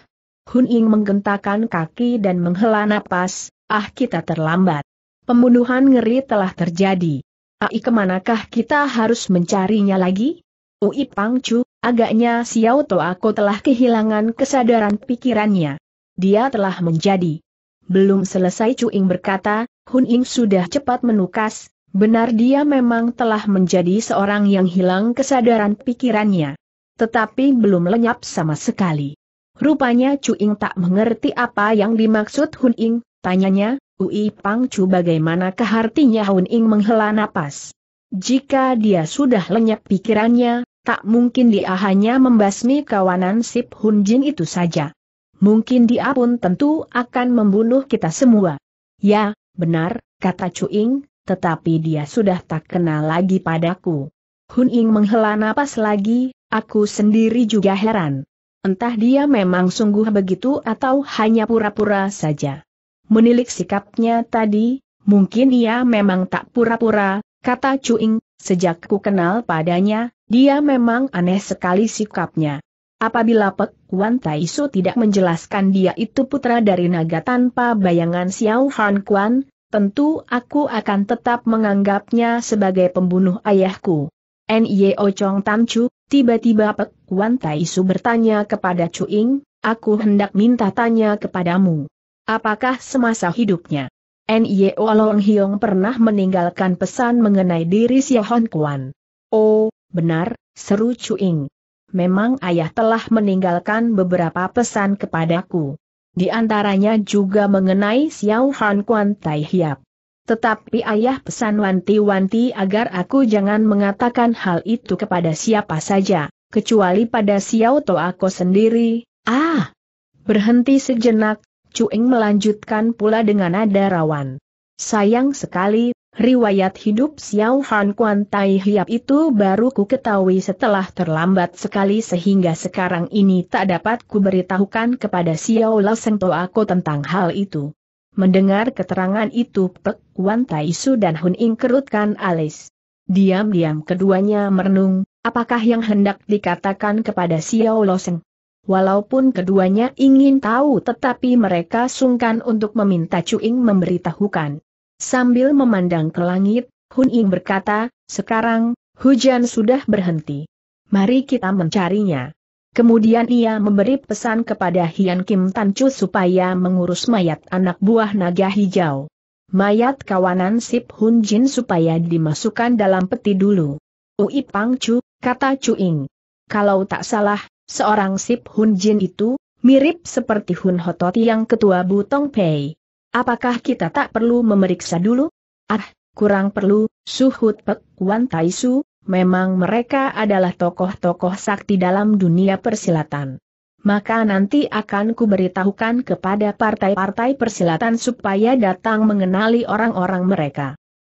Hun Ying menggentakan kaki dan menghela napas, ah kita terlambat. Pembunuhan ngeri telah terjadi. Ai kemanakah kita harus mencarinya lagi? Ui Chu, agaknya Xiao aku telah kehilangan kesadaran pikirannya. Dia telah menjadi. Belum selesai Chu Ying berkata, Hun Ying sudah cepat menukas, benar dia memang telah menjadi seorang yang hilang kesadaran pikirannya. Tetapi belum lenyap sama sekali. Rupanya Chu Ing tak mengerti apa yang dimaksud Hun Ing, tanyanya, Ui Pang Chu bagaimana kehartinya Hun Ing menghela napas. Jika dia sudah lenyap pikirannya, tak mungkin dia hanya membasmi kawanan Sip Hun Jin itu saja. Mungkin dia pun tentu akan membunuh kita semua. Ya, Benar, kata Cuing, tetapi dia sudah tak kenal lagi padaku. Hun Ying menghela napas lagi, aku sendiri juga heran. Entah dia memang sungguh begitu atau hanya pura-pura saja. Menilik sikapnya tadi, mungkin ia memang tak pura-pura, kata Cuing, sejak ku kenal padanya, dia memang aneh sekali sikapnya. Apabila Pek Kuan Su tidak menjelaskan dia itu putra dari naga tanpa bayangan Xiao Han Kuan, tentu aku akan tetap menganggapnya sebagai pembunuh ayahku. O Chong Tam Chu, tiba-tiba Pek Kuan Su bertanya kepada Chu Ying, aku hendak minta tanya kepadamu. Apakah semasa hidupnya? O Long Hiong pernah meninggalkan pesan mengenai diri Xiao Han Kuan. Oh, benar, seru Chu Ying memang ayah telah meninggalkan beberapa pesan kepadaku. Di antaranya juga mengenai Xiao Han Kuan Tai Hiap. Tetapi ayah pesan wanti-wanti agar aku jangan mengatakan hal itu kepada siapa saja, kecuali pada Xiao Toako aku sendiri. Ah! Berhenti sejenak, Cuing melanjutkan pula dengan nada rawan. Sayang sekali, riwayat hidup Xiao Han Kuan Tai Hiap itu baru ku ketahui setelah terlambat sekali sehingga sekarang ini tak dapat ku beritahukan kepada Xiao La Sengto aku tentang hal itu. Mendengar keterangan itu Pek Kuan Tai Su dan Hun Ing kerutkan alis. Diam-diam keduanya merenung, apakah yang hendak dikatakan kepada Xiao Loseng? Walaupun keduanya ingin tahu tetapi mereka sungkan untuk meminta Cuing memberitahukan. Sambil memandang ke langit, Hun Ying berkata, sekarang, hujan sudah berhenti. Mari kita mencarinya. Kemudian ia memberi pesan kepada Hian Kim Tan Chu supaya mengurus mayat anak buah naga hijau. Mayat kawanan Sip Hun Jin supaya dimasukkan dalam peti dulu. Ui Pang Chu, kata Chu Ing. Kalau tak salah, seorang Sip Hun Jin itu, mirip seperti Hun Hotot yang ketua Butong Pei. Apakah kita tak perlu memeriksa dulu? Ah, kurang perlu, Suhut Pek Kuan Taisu, memang mereka adalah tokoh-tokoh sakti dalam dunia persilatan. Maka nanti akan kuberitahukan kepada partai-partai persilatan supaya datang mengenali orang-orang mereka.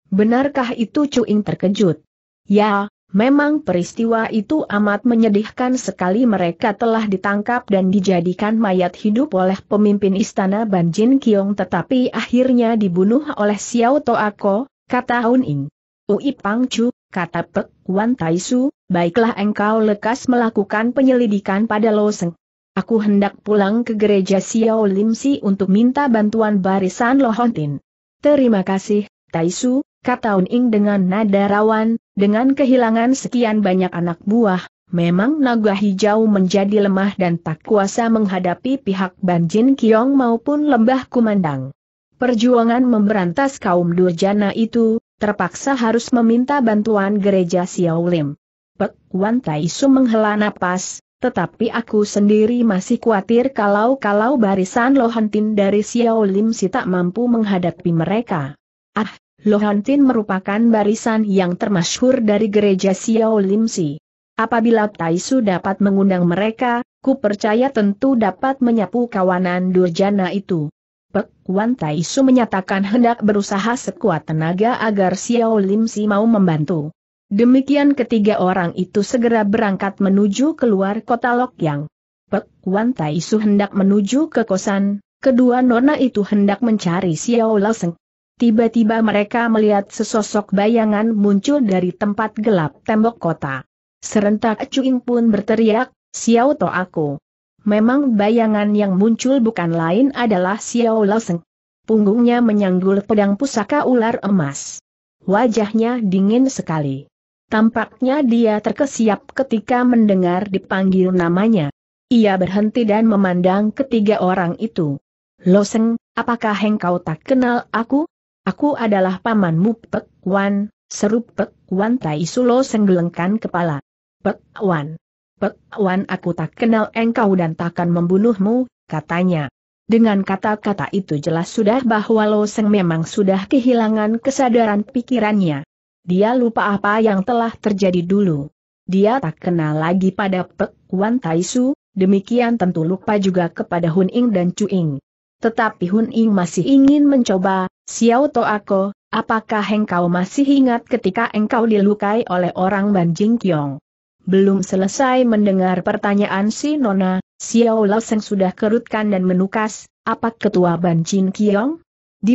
Benarkah itu Cuing terkejut? Ya, Memang peristiwa itu amat menyedihkan sekali mereka telah ditangkap dan dijadikan mayat hidup oleh pemimpin istana Banjin Kiong tetapi akhirnya dibunuh oleh Xiao Toako, kata Hun Ing. Ui Chu, kata Pek Wan Taisu, baiklah engkau lekas melakukan penyelidikan pada Loseng. Aku hendak pulang ke gereja Xiao Lim Si untuk minta bantuan barisan Lohontin. Terima kasih, Taisu, kata Ing dengan nada rawan, dengan kehilangan sekian banyak anak buah, memang naga hijau menjadi lemah dan tak kuasa menghadapi pihak Banjin Kiong maupun lembah kumandang. Perjuangan memberantas kaum durjana itu, terpaksa harus meminta bantuan gereja Siaulim. Pek Wan Taisu menghela napas, tetapi aku sendiri masih khawatir kalau-kalau barisan Lohantin dari Xiao Lim si tak mampu menghadapi mereka. Ah, Lohantin merupakan barisan yang termasyhur dari gereja Xiao Limsi. Apabila Taisu dapat mengundang mereka, ku percaya tentu dapat menyapu kawanan durjana itu. Pek Wan Taisu menyatakan hendak berusaha sekuat tenaga agar Xiao Limsi mau membantu. Demikian ketiga orang itu segera berangkat menuju keluar kota Lokyang. Pek Wan Taisu hendak menuju ke kosan, kedua nona itu hendak mencari Xiao Laseng. Tiba-tiba mereka melihat sesosok bayangan muncul dari tempat gelap tembok kota. Serentak Cuing pun berteriak, Xiao To aku. Memang bayangan yang muncul bukan lain adalah Xiao Laoseng. Punggungnya menyanggul pedang pusaka ular emas. Wajahnya dingin sekali. Tampaknya dia terkesiap ketika mendengar dipanggil namanya. Ia berhenti dan memandang ketiga orang itu. Loseng, apakah engkau tak kenal aku? Aku adalah pamanmu Pek Wan, seru Pek Wan Tai Sulo senggelengkan kepala. Pek Wan. Pek Wan aku tak kenal engkau dan takkan membunuhmu, katanya. Dengan kata-kata itu jelas sudah bahwa Lo Seng memang sudah kehilangan kesadaran pikirannya. Dia lupa apa yang telah terjadi dulu. Dia tak kenal lagi pada Pek Wan Tai Su, demikian tentu lupa juga kepada Hun Ing dan Chu Ing. Tetapi Hun Ing masih ingin mencoba, Xiao Toako, apakah engkau masih ingat ketika engkau dilukai oleh orang Banjing Kiong? Belum selesai mendengar pertanyaan si Nona, Xiao Laoseng sudah kerutkan dan menukas, apa ketua Banjing Kiong? Di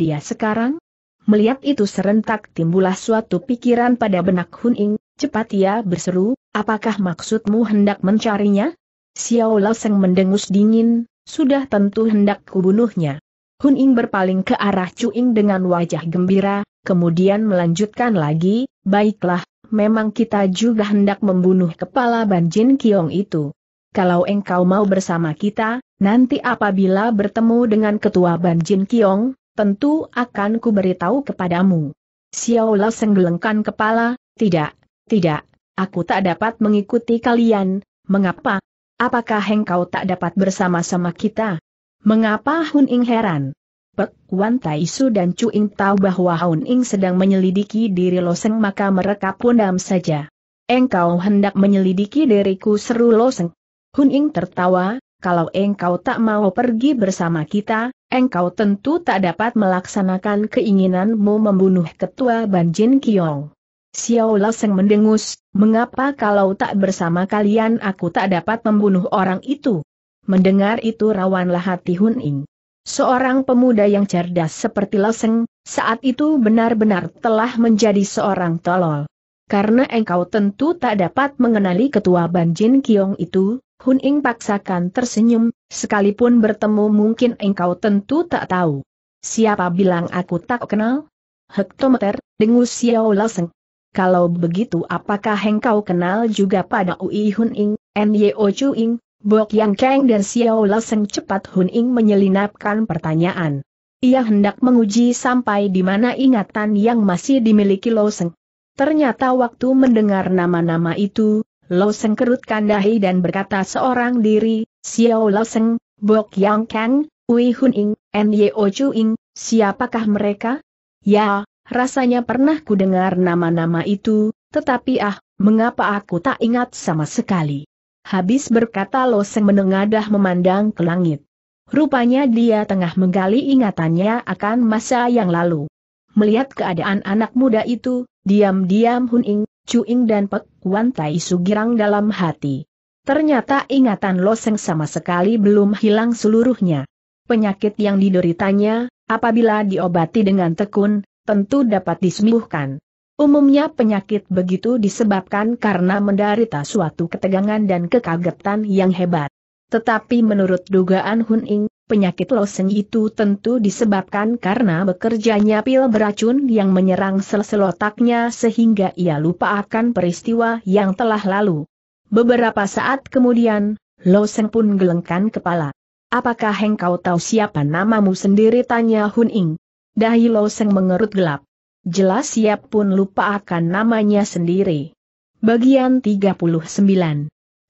dia sekarang? Melihat itu serentak timbullah suatu pikiran pada benak Hun Ing, cepat ia ya, berseru, apakah maksudmu hendak mencarinya? Xiao Laoseng mendengus dingin, sudah tentu hendak kubunuhnya. Hun Ying berpaling ke arah Cuing dengan wajah gembira, kemudian melanjutkan lagi, baiklah, memang kita juga hendak membunuh kepala Ban Jin Kiong itu. Kalau engkau mau bersama kita, nanti apabila bertemu dengan ketua Ban Jin Kiong, tentu akan kuberitahu kepadamu. Xiao Lao senggelengkan kepala, tidak, tidak, aku tak dapat mengikuti kalian, mengapa? Apakah engkau tak dapat bersama-sama kita? Mengapa Hun Ing heran? Pek Wan Tai Su dan Chu Ing tahu bahwa Hun Ing sedang menyelidiki diri Loseng maka mereka pun diam saja. Engkau hendak menyelidiki diriku seru Loseng. Hun Ing tertawa, kalau engkau tak mau pergi bersama kita, engkau tentu tak dapat melaksanakan keinginanmu membunuh ketua Banjin Kiong. Xiao Loseng mendengus, mengapa kalau tak bersama kalian aku tak dapat membunuh orang itu? Mendengar itu rawanlah hati Hun Ing. Seorang pemuda yang cerdas seperti Leseng, saat itu benar-benar telah menjadi seorang tolol. Karena engkau tentu tak dapat mengenali ketua Ban Jin Kiong itu, Hun Ing paksakan tersenyum, sekalipun bertemu mungkin engkau tentu tak tahu. Siapa bilang aku tak kenal? Hektometer, dengus Xiao Leseng. Kalau begitu apakah engkau kenal juga pada Ui Hun Ing, Nyo Chu Ing, Bok Yang Kang dan Xiao Leseng cepat Hun Huning menyelinapkan pertanyaan. Ia hendak menguji sampai di mana ingatan yang masih dimiliki Loseng. Ternyata waktu mendengar nama-nama itu, Loseng kerutkan dahi dan berkata seorang diri, Xiao Loseng, Bok Yang Kang, Wei Ui Huning, Nyeo Ing, siapakah mereka? Ya, rasanya pernah ku dengar nama-nama itu, tetapi ah, mengapa aku tak ingat sama sekali. Habis berkata Loseng menengadah memandang ke langit. Rupanya dia tengah menggali ingatannya akan masa yang lalu. Melihat keadaan anak muda itu, diam-diam Hun Ing, Chu Ing dan Pek Wan Tai Sugirang dalam hati. Ternyata ingatan Loseng sama sekali belum hilang seluruhnya. Penyakit yang dideritanya, apabila diobati dengan tekun, tentu dapat disembuhkan. Umumnya penyakit begitu disebabkan karena menderita suatu ketegangan dan kekagetan yang hebat. Tetapi menurut dugaan Hun Ing, penyakit Loseng itu tentu disebabkan karena bekerjanya pil beracun yang menyerang sel-sel otaknya sehingga ia lupa akan peristiwa yang telah lalu. Beberapa saat kemudian, Loseng pun gelengkan kepala. Apakah engkau tahu siapa namamu sendiri tanya Hun Ing? Dahi Loseng mengerut gelap jelas siap pun lupa akan namanya sendiri. Bagian 39.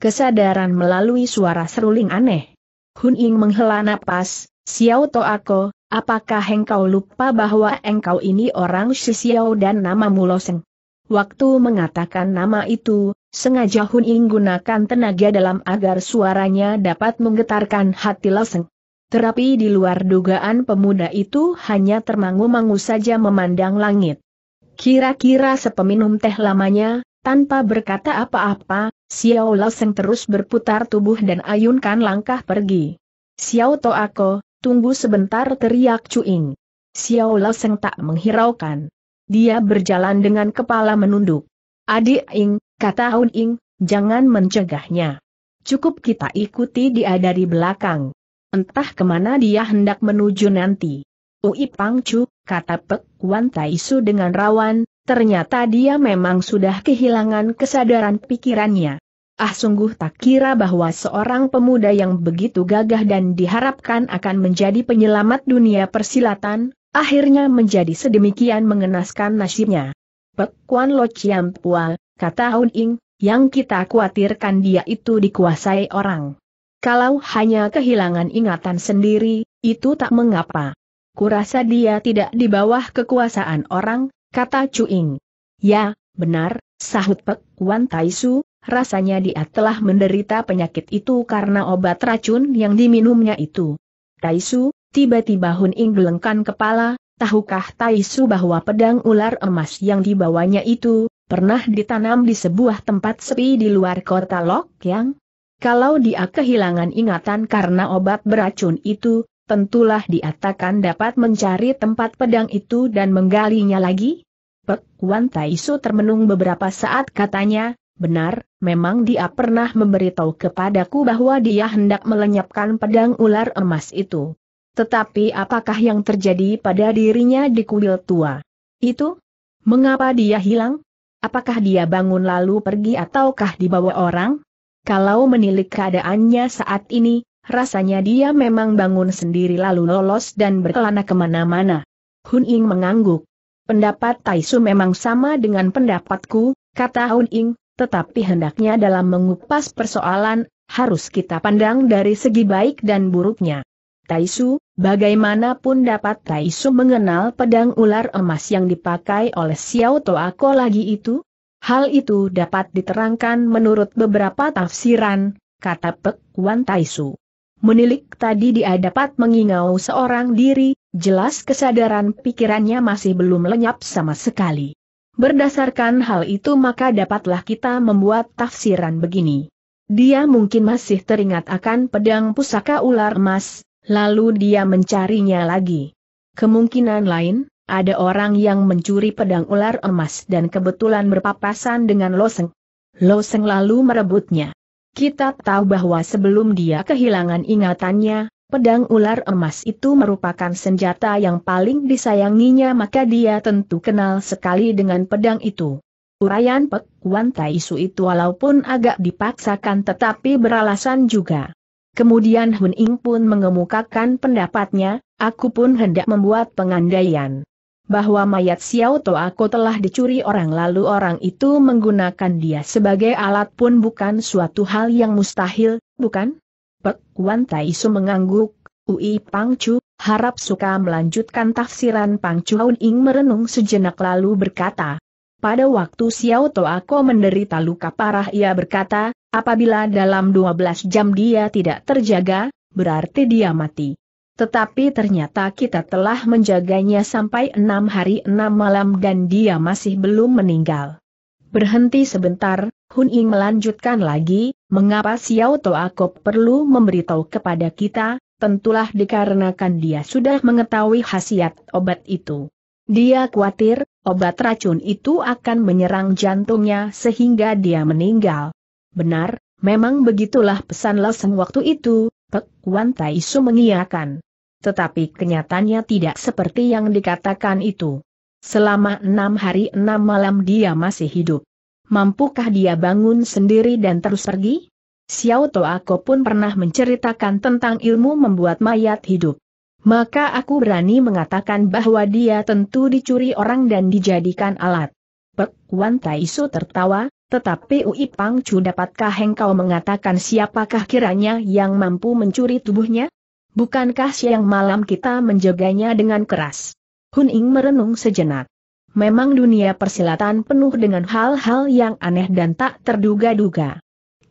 Kesadaran melalui suara seruling aneh. Hun Ying menghela napas, Xiao To Ako, apakah engkau lupa bahwa engkau ini orang Shi Xiao dan namamu Loseng? Waktu mengatakan nama itu, sengaja Hun Ying gunakan tenaga dalam agar suaranya dapat menggetarkan hati Loseng. Terapi di luar dugaan pemuda itu hanya termangu-mangu saja memandang langit. Kira-kira sepeminum teh lamanya, tanpa berkata apa-apa, Xiao Seng terus berputar tubuh dan ayunkan langkah pergi. Xiao Toako, tunggu sebentar teriak Cuing. Xiao Seng tak menghiraukan. Dia berjalan dengan kepala menunduk. Adik Ing, kata Hun Ing, jangan mencegahnya. Cukup kita ikuti dia dari belakang. Entah kemana dia hendak menuju nanti. Ui Pangcu, kata Pek Tai Su dengan rawan, ternyata dia memang sudah kehilangan kesadaran pikirannya. Ah sungguh tak kira bahwa seorang pemuda yang begitu gagah dan diharapkan akan menjadi penyelamat dunia persilatan, akhirnya menjadi sedemikian mengenaskan nasibnya. Pek Kuan Lo Chiam Pua, kata Hun Ing, yang kita khawatirkan dia itu dikuasai orang. Kalau hanya kehilangan ingatan sendiri, itu tak mengapa. Kurasa dia tidak di bawah kekuasaan orang, kata Cuing. Ya, benar, sahut Pek Wan Taisu, rasanya dia telah menderita penyakit itu karena obat racun yang diminumnya itu. Taisu, tiba-tiba Hun Ing gelengkan kepala, tahukah Taisu bahwa pedang ular emas yang dibawanya itu, pernah ditanam di sebuah tempat sepi di luar kota Lok Yang? Kalau dia kehilangan ingatan karena obat beracun itu, tentulah dia takkan dapat mencari tempat pedang itu dan menggalinya lagi. Pek Wan Taisu termenung beberapa saat katanya, benar, memang dia pernah memberitahu kepadaku bahwa dia hendak melenyapkan pedang ular emas itu. Tetapi apakah yang terjadi pada dirinya di kuil tua? Itu? Mengapa dia hilang? Apakah dia bangun lalu pergi ataukah dibawa orang? Kalau menilik keadaannya saat ini, rasanya dia memang bangun sendiri lalu lolos dan berkelana kemana-mana. Hun Ying mengangguk. Pendapat Taisu memang sama dengan pendapatku, kata Hun Ying, tetapi hendaknya dalam mengupas persoalan, harus kita pandang dari segi baik dan buruknya. Taisu, bagaimanapun dapat Taisu mengenal pedang ular emas yang dipakai oleh Xiao Toako lagi itu? Hal itu dapat diterangkan menurut beberapa tafsiran, kata Pek Wan Taisu. Menilik tadi dia dapat mengingau seorang diri, jelas kesadaran pikirannya masih belum lenyap sama sekali. Berdasarkan hal itu maka dapatlah kita membuat tafsiran begini. Dia mungkin masih teringat akan pedang pusaka ular emas, lalu dia mencarinya lagi. Kemungkinan lain, ada orang yang mencuri pedang ular emas dan kebetulan berpapasan dengan Loseng. Loseng lalu merebutnya. Kita tahu bahwa sebelum dia kehilangan ingatannya, pedang ular emas itu merupakan senjata yang paling disayanginya maka dia tentu kenal sekali dengan pedang itu. Urayan Pek Wan Taisu itu walaupun agak dipaksakan tetapi beralasan juga. Kemudian Hun Ing pun mengemukakan pendapatnya, aku pun hendak membuat pengandaian bahwa mayat Xiao Toako telah dicuri orang lalu orang itu menggunakan dia sebagai alat pun bukan suatu hal yang mustahil, bukan? Pek Wan Taisu mengangguk, Ui Pangcu, harap suka melanjutkan tafsiran Pangcu Haun Ing merenung sejenak lalu berkata. Pada waktu Xiao Toako menderita luka parah ia berkata, apabila dalam 12 jam dia tidak terjaga, berarti dia mati. Tetapi ternyata kita telah menjaganya sampai enam hari enam malam dan dia masih belum meninggal. Berhenti sebentar, Hun Ying melanjutkan lagi, mengapa Xiao Toakop perlu memberitahu kepada kita, tentulah dikarenakan dia sudah mengetahui khasiat obat itu. Dia khawatir, obat racun itu akan menyerang jantungnya sehingga dia meninggal. Benar, memang begitulah pesan Leseng waktu itu, Pek Wan Taisu mengiyakan. Tetapi kenyataannya tidak seperti yang dikatakan itu. Selama enam hari enam malam dia masih hidup. Mampukah dia bangun sendiri dan terus pergi? Xiao Toako pun pernah menceritakan tentang ilmu membuat mayat hidup. Maka aku berani mengatakan bahwa dia tentu dicuri orang dan dijadikan alat. Pek Wan Taisu tertawa, tetapi Ui Pang Chu dapatkah engkau mengatakan siapakah kiranya yang mampu mencuri tubuhnya? Bukankah siang malam kita menjaganya dengan keras? Hun Ing merenung sejenak. Memang dunia persilatan penuh dengan hal-hal yang aneh dan tak terduga-duga.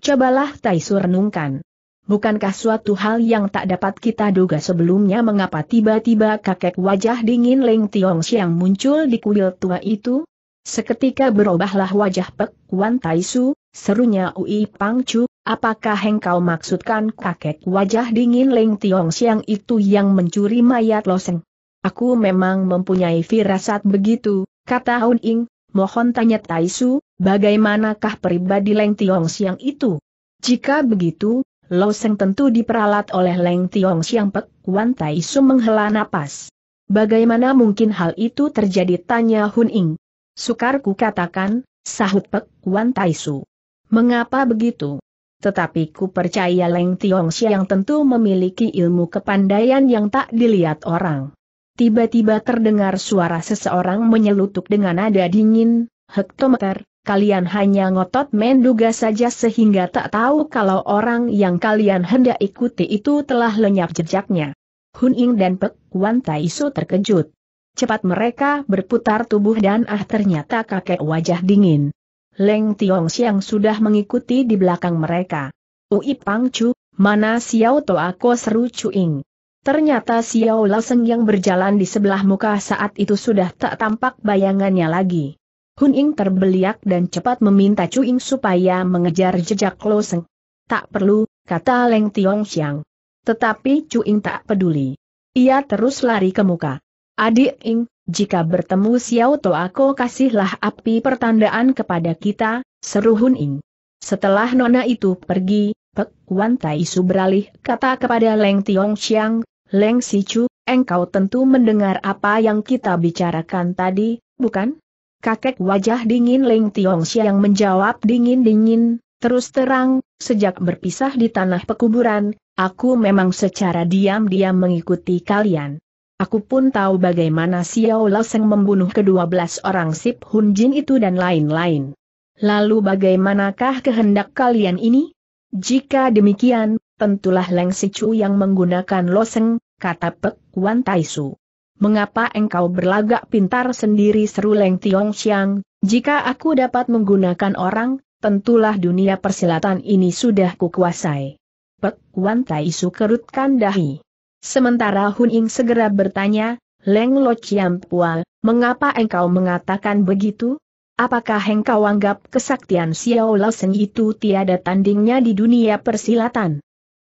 Cobalah Taisu renungkan. Bukankah suatu hal yang tak dapat kita duga sebelumnya mengapa tiba-tiba kakek wajah dingin Leng Tiong Siang muncul di kuil tua itu? Seketika berubahlah wajah Pek Tai Taisu, serunya Ui Pangcu, Apakah engkau maksudkan kakek wajah dingin Leng Tiong Siang itu yang mencuri mayat Loseng? Aku memang mempunyai firasat begitu, kata Hun Ing, mohon tanya Taisu, bagaimanakah pribadi Leng Tiong Siang itu? Jika begitu, Loseng tentu diperalat oleh Leng Tiong Siang Pek, Wan Tai Su menghela napas. Bagaimana mungkin hal itu terjadi tanya Hun Ing. Sukar ku katakan, sahut Pek, Wan Tai Su. Mengapa begitu? Tetapi ku percaya Leng Tiong yang tentu memiliki ilmu kepandaian yang tak dilihat orang. Tiba-tiba terdengar suara seseorang menyelutuk dengan nada dingin, hektometer, kalian hanya ngotot menduga saja sehingga tak tahu kalau orang yang kalian hendak ikuti itu telah lenyap jejaknya. Hun Ying dan Pek Wan Taiso terkejut. Cepat mereka berputar tubuh dan ah ternyata kakek wajah dingin Leng Tiong Xiang sudah mengikuti di belakang mereka. Ui Pang Chu, mana Xiao To Ako seru Cuing. Ternyata Xiao laoseng yang berjalan di sebelah muka saat itu sudah tak tampak bayangannya lagi. Hun Ing terbeliak dan cepat meminta Chu Cuing supaya mengejar jejak laoseng. Tak perlu, kata Leng Tiong Xiang. Tetapi Chu Cuing tak peduli. Ia terus lari ke muka. Adik Ing, jika bertemu Xiao To aku kasihlah api pertandaan kepada kita, seru Hun Ing. Setelah nona itu pergi, Pek Wan Tai Su beralih kata kepada Leng Tiong Xiang, Leng Si Chu, engkau tentu mendengar apa yang kita bicarakan tadi, bukan? Kakek wajah dingin Leng Tiong Xiang menjawab dingin-dingin, Terus terang, sejak berpisah di tanah pekuburan, aku memang secara diam-diam mengikuti kalian. Aku pun tahu bagaimana Xiao Seng membunuh kedua belas orang Sip Hun Jin itu dan lain-lain. Lalu bagaimanakah kehendak kalian ini? Jika demikian, tentulah Leng Sicu yang menggunakan Loseng, kata Pek Wan Taisu. Mengapa engkau berlagak pintar sendiri seru Leng Tiong Xiang, jika aku dapat menggunakan orang, tentulah dunia persilatan ini sudah kukuasai. Pek Wan Taisu kerutkan dahi. Sementara Hun Ying segera bertanya, Leng Lo Chiam Pual, mengapa engkau mengatakan begitu? Apakah engkau anggap kesaktian Xiao Lausen itu tiada tandingnya di dunia persilatan?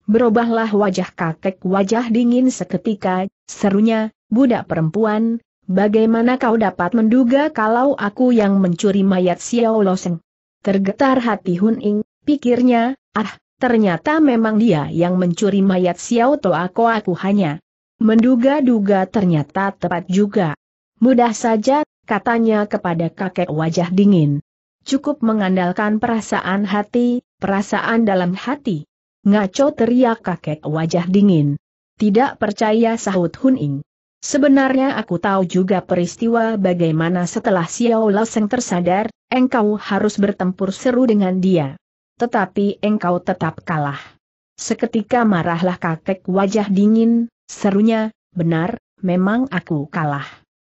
Berubahlah wajah kakek wajah dingin seketika, serunya, budak perempuan, bagaimana kau dapat menduga kalau aku yang mencuri mayat Xiao Loseng? Tergetar hati Hun Ing, pikirnya, ah, Ternyata memang dia yang mencuri mayat Xiao Toako aku hanya menduga-duga ternyata tepat juga. Mudah saja, katanya kepada kakek wajah dingin. Cukup mengandalkan perasaan hati, perasaan dalam hati. Ngaco teriak kakek wajah dingin. Tidak percaya sahut Huning. Sebenarnya aku tahu juga peristiwa bagaimana setelah Xiao Loseng tersadar, engkau harus bertempur seru dengan dia tetapi engkau tetap kalah. Seketika marahlah kakek wajah dingin, serunya, benar, memang aku kalah.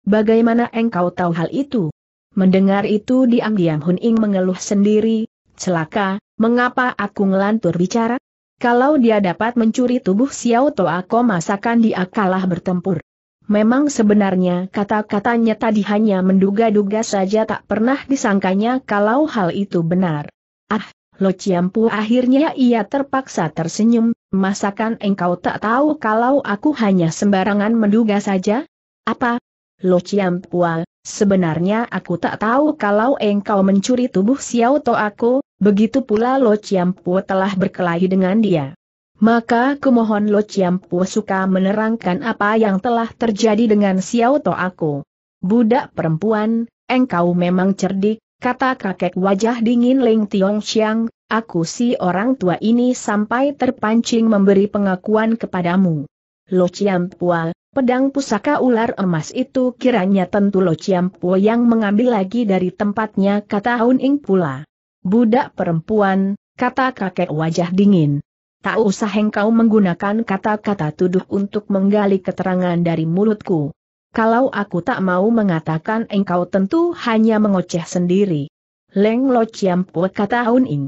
Bagaimana engkau tahu hal itu? Mendengar itu diam-diam Hun Ing mengeluh sendiri, celaka, mengapa aku ngelantur bicara? Kalau dia dapat mencuri tubuh Xiao Toako masakan dia kalah bertempur. Memang sebenarnya kata-katanya tadi hanya menduga-duga saja tak pernah disangkanya kalau hal itu benar. Ah, Lo Ciampu akhirnya ia terpaksa tersenyum, masakan engkau tak tahu kalau aku hanya sembarangan menduga saja? Apa? Lo Ciampu, sebenarnya aku tak tahu kalau engkau mencuri tubuh Xiao To aku, begitu pula Lo Ciampu telah berkelahi dengan dia. Maka kumohon Lo Ciampu suka menerangkan apa yang telah terjadi dengan Xiao To aku. Budak perempuan, engkau memang cerdik, kata kakek wajah dingin Ling Tiong Xiang, aku si orang tua ini sampai terpancing memberi pengakuan kepadamu. Lo Ciampua, pedang pusaka ular emas itu kiranya tentu Lo Pua yang mengambil lagi dari tempatnya kata Aun Ing pula. Budak perempuan, kata kakek wajah dingin. Tak usah engkau menggunakan kata-kata tuduh untuk menggali keterangan dari mulutku. Kalau aku tak mau mengatakan engkau tentu hanya mengoceh sendiri. Leng Lo Chiam kata Aun Ing.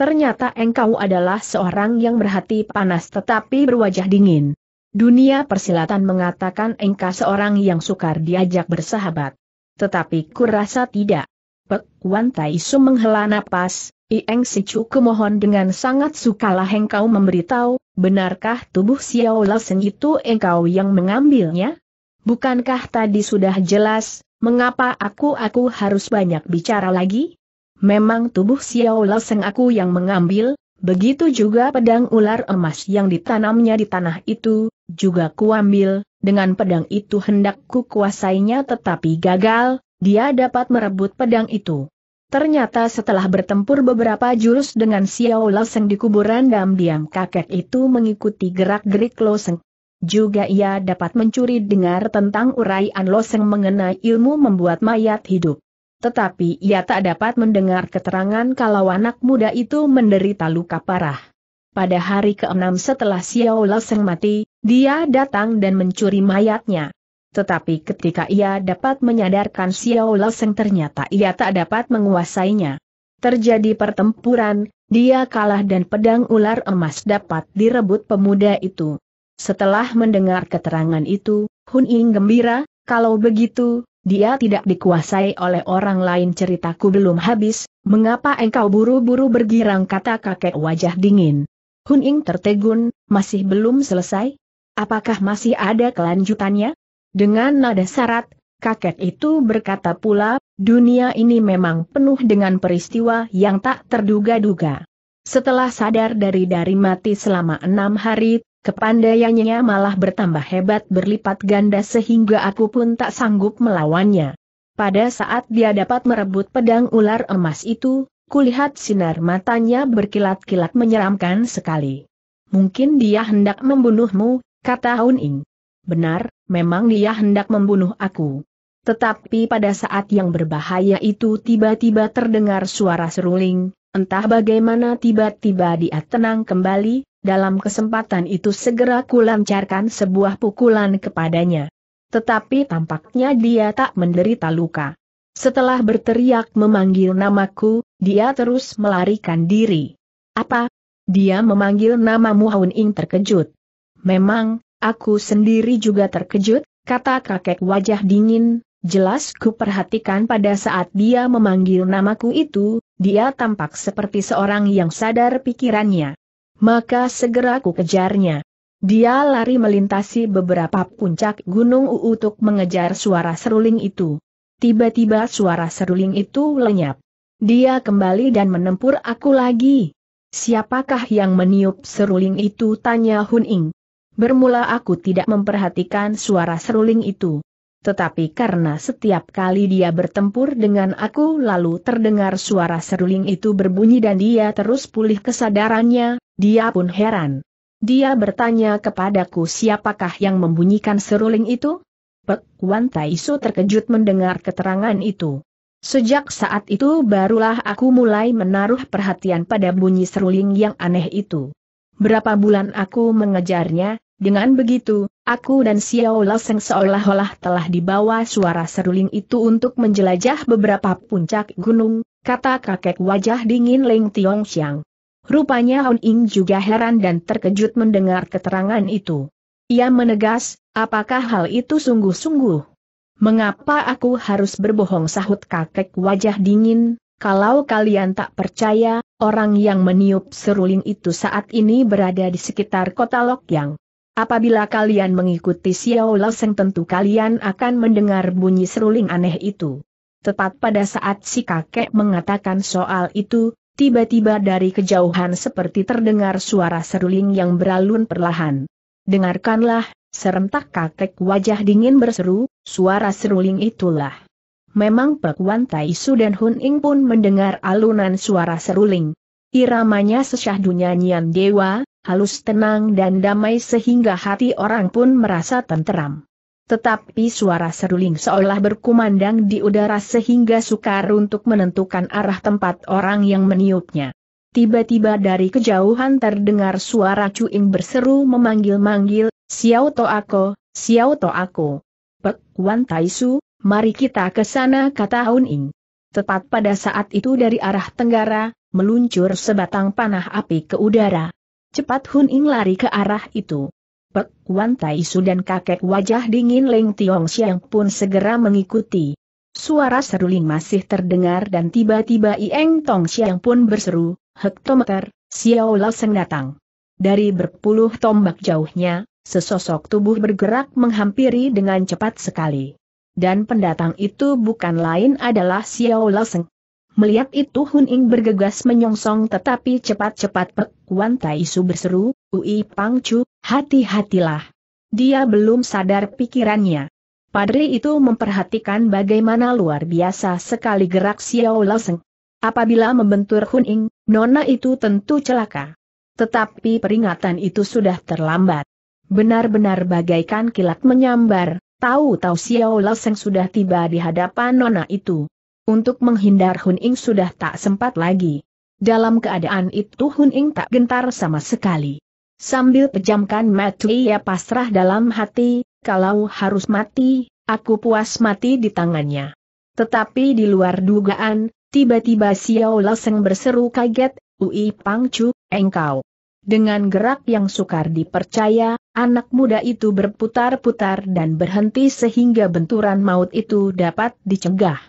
Ternyata engkau adalah seorang yang berhati panas tetapi berwajah dingin. Dunia persilatan mengatakan engkau seorang yang sukar diajak bersahabat. Tetapi kurasa tidak. Pek Wan Tai Su menghela napas, Ieng Chu kemohon dengan sangat sukalah engkau memberitahu, benarkah tubuh Xiao Seng itu engkau yang mengambilnya? Bukankah tadi sudah jelas, mengapa aku-aku harus banyak bicara lagi? Memang tubuh Xiao Seng aku yang mengambil, begitu juga pedang ular emas yang ditanamnya di tanah itu, juga kuambil, dengan pedang itu hendak ku kuasainya tetapi gagal, dia dapat merebut pedang itu. Ternyata setelah bertempur beberapa jurus dengan Xiao Seng di kuburan dam-diam kakek itu mengikuti gerak-gerik Loseng. Juga ia dapat mencuri dengar tentang uraian Loseng mengenai ilmu membuat mayat hidup. Tetapi ia tak dapat mendengar keterangan kalau anak muda itu menderita luka parah. Pada hari keenam setelah Xiao Loseng mati, dia datang dan mencuri mayatnya. Tetapi ketika ia dapat menyadarkan Xiao Loseng ternyata ia tak dapat menguasainya. Terjadi pertempuran, dia kalah dan pedang ular emas dapat direbut pemuda itu. Setelah mendengar keterangan itu, Hun Ying gembira, kalau begitu, dia tidak dikuasai oleh orang lain ceritaku belum habis, mengapa engkau buru-buru bergirang kata kakek wajah dingin. Hun Ying tertegun, masih belum selesai? Apakah masih ada kelanjutannya? Dengan nada syarat, kakek itu berkata pula, dunia ini memang penuh dengan peristiwa yang tak terduga-duga. Setelah sadar dari dari mati selama enam hari, Kepandaiannya malah bertambah hebat berlipat ganda sehingga aku pun tak sanggup melawannya. Pada saat dia dapat merebut pedang ular emas itu, kulihat sinar matanya berkilat-kilat menyeramkan sekali. Mungkin dia hendak membunuhmu, kata Hun Ing. Benar, memang dia hendak membunuh aku. Tetapi pada saat yang berbahaya itu tiba-tiba terdengar suara seruling, entah bagaimana tiba-tiba dia tenang kembali, dalam kesempatan itu segera kulancarkan sebuah pukulan kepadanya. Tetapi tampaknya dia tak menderita luka. Setelah berteriak memanggil namaku, dia terus melarikan diri. Apa? Dia memanggil namamu Muhaun Ing terkejut. Memang, aku sendiri juga terkejut, kata kakek wajah dingin, Jelas ku perhatikan pada saat dia memanggil namaku itu, dia tampak seperti seorang yang sadar pikirannya maka segera ku kejarnya. Dia lari melintasi beberapa puncak gunung u untuk mengejar suara seruling itu. Tiba-tiba suara seruling itu lenyap. Dia kembali dan menempur aku lagi. Siapakah yang meniup seruling itu tanya Hun Ing. Bermula aku tidak memperhatikan suara seruling itu. Tetapi karena setiap kali dia bertempur dengan aku lalu terdengar suara seruling itu berbunyi dan dia terus pulih kesadarannya, dia pun heran. Dia bertanya kepadaku siapakah yang membunyikan seruling itu? Pek Wan Taisu terkejut mendengar keterangan itu. Sejak saat itu barulah aku mulai menaruh perhatian pada bunyi seruling yang aneh itu. Berapa bulan aku mengejarnya, dengan begitu, aku dan Xiao Laseng seolah-olah telah dibawa suara seruling itu untuk menjelajah beberapa puncak gunung, kata kakek wajah dingin Ling Tiong Xiang. Rupanya Hon Ing juga heran dan terkejut mendengar keterangan itu. Ia menegas, apakah hal itu sungguh-sungguh? Mengapa aku harus berbohong sahut kakek wajah dingin, kalau kalian tak percaya, orang yang meniup seruling itu saat ini berada di sekitar kota Lokyang. Apabila kalian mengikuti Xiao Laoseng, tentu kalian akan mendengar bunyi seruling aneh itu. Tepat pada saat si kakek mengatakan soal itu, Tiba-tiba dari kejauhan seperti terdengar suara seruling yang beralun perlahan. Dengarkanlah, serentak kakek wajah dingin berseru, suara seruling itulah. Memang Pekuan Taisu dan Hun Ing pun mendengar alunan suara seruling. Iramanya sesyahdu nyanyian dewa, halus tenang dan damai sehingga hati orang pun merasa tenteram. Tetapi suara seruling seolah berkumandang di udara sehingga sukar untuk menentukan arah tempat orang yang meniupnya. Tiba-tiba dari kejauhan terdengar suara cuing berseru memanggil-manggil, Xiao To Ako, Xiao To Ako. Pek Wan Taisu, mari kita ke sana kata Hun Ing. Tepat pada saat itu dari arah tenggara, meluncur sebatang panah api ke udara. Cepat Hun Ing lari ke arah itu. Pek Kuan Su dan kakek wajah dingin Leng Tiong Siang pun segera mengikuti. Suara seruling masih terdengar dan tiba-tiba Ieng Tong Siang pun berseru, Hektometer, Xiao Lao Seng datang. Dari berpuluh tombak jauhnya, sesosok tubuh bergerak menghampiri dengan cepat sekali. Dan pendatang itu bukan lain adalah Xiao Lao Seng. Melihat itu Hun Ing bergegas menyongsong tetapi cepat-cepat Pek Kuan Su berseru, Ui Pangcu, hati-hatilah. Dia belum sadar pikirannya. Padri itu memperhatikan bagaimana luar biasa sekali gerak Xiao Laoseng. Apabila membentur Huning, Nona itu tentu celaka. Tetapi peringatan itu sudah terlambat. Benar-benar bagaikan kilat menyambar, tahu-tahu Xiao Laoseng sudah tiba di hadapan Nona itu. Untuk menghindar Huning sudah tak sempat lagi. Dalam keadaan itu Huning tak gentar sama sekali. Sambil pejamkan mata ia pasrah dalam hati, kalau harus mati, aku puas mati di tangannya. Tetapi di luar dugaan, tiba-tiba Xiao Laseng berseru kaget, Ui Pangcu, engkau. Dengan gerak yang sukar dipercaya, anak muda itu berputar-putar dan berhenti sehingga benturan maut itu dapat dicegah.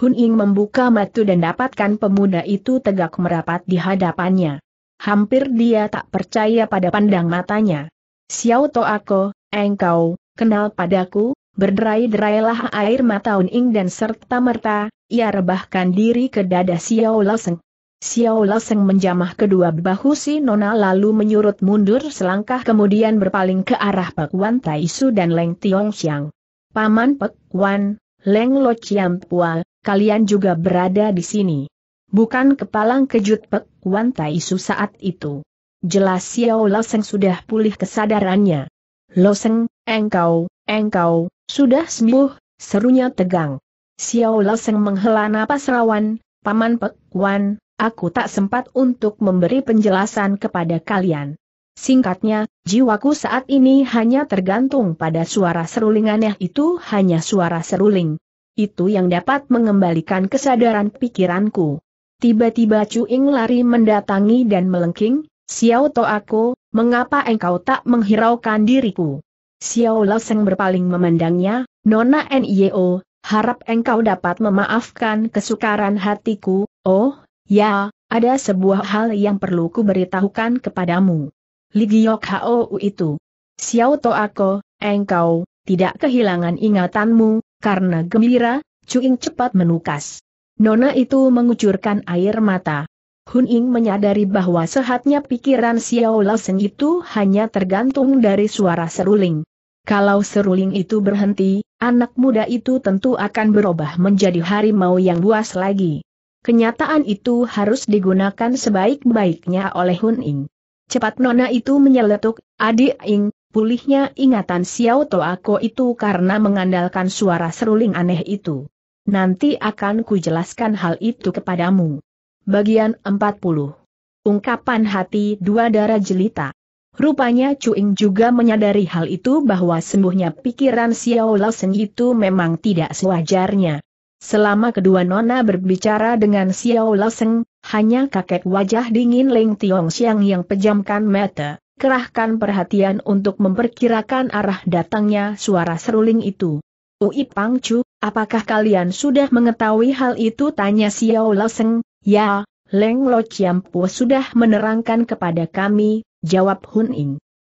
Hun Ying membuka mata dan dapatkan pemuda itu tegak merapat di hadapannya. Hampir dia tak percaya pada pandang matanya. Xiao To Ako, engkau, kenal padaku, berderai-derailah air mata Uning dan serta merta, ia rebahkan diri ke dada Xiao Loseng. Xiao Loseng menjamah kedua bahu si Nona lalu menyurut mundur selangkah kemudian berpaling ke arah Pek Wan Tai Su dan Leng Tiong Xiang. Paman Pek Wan, Leng Lo Chiam Pua, kalian juga berada di sini bukan kepalang kejut Pek Wan Tai Su saat itu. Jelas Xiao Loseng sudah pulih kesadarannya. Loseng, engkau, engkau, sudah sembuh, serunya tegang. Xiao Loseng menghela napas rawan, Paman Pek Wan, aku tak sempat untuk memberi penjelasan kepada kalian. Singkatnya, jiwaku saat ini hanya tergantung pada suara serulingannya itu hanya suara seruling. Itu yang dapat mengembalikan kesadaran pikiranku. Tiba-tiba Cuing lari mendatangi dan melengking, Xiao Toako, mengapa engkau tak menghiraukan diriku? Xiao Loseng berpaling memandangnya, Nona N.I.O., harap engkau dapat memaafkan kesukaran hatiku, oh, ya, ada sebuah hal yang perlu ku beritahukan kepadamu. Ligiok Hou itu. Xiao Toako, engkau, tidak kehilangan ingatanmu, karena gembira, Cuing cepat menukas. Nona itu mengucurkan air mata. Hun Ying menyadari bahwa sehatnya pikiran Xiao Laoseng itu hanya tergantung dari suara seruling. Kalau seruling itu berhenti, anak muda itu tentu akan berubah menjadi harimau yang buas lagi. Kenyataan itu harus digunakan sebaik-baiknya oleh Hun Ying. Cepat Nona itu menyeletuk, adik Ying, pulihnya ingatan Xiao Toako itu karena mengandalkan suara seruling aneh itu. Nanti akan kujelaskan hal itu kepadamu. Bagian 40. Ungkapan hati dua darah jelita. Rupanya Cuing juga menyadari hal itu bahwa sembuhnya pikiran Xiao Sen itu memang tidak sewajarnya. Selama kedua nona berbicara dengan Xiao Sen, hanya kakek wajah dingin Leng Tiong Xiang yang pejamkan mata, kerahkan perhatian untuk memperkirakan arah datangnya suara seruling itu. Ui Pang Chu, Apakah kalian sudah mengetahui hal itu? Tanya Xiao Lao Seng. Ya, Leng Lo Chiampu sudah menerangkan kepada kami, jawab Hun Ing.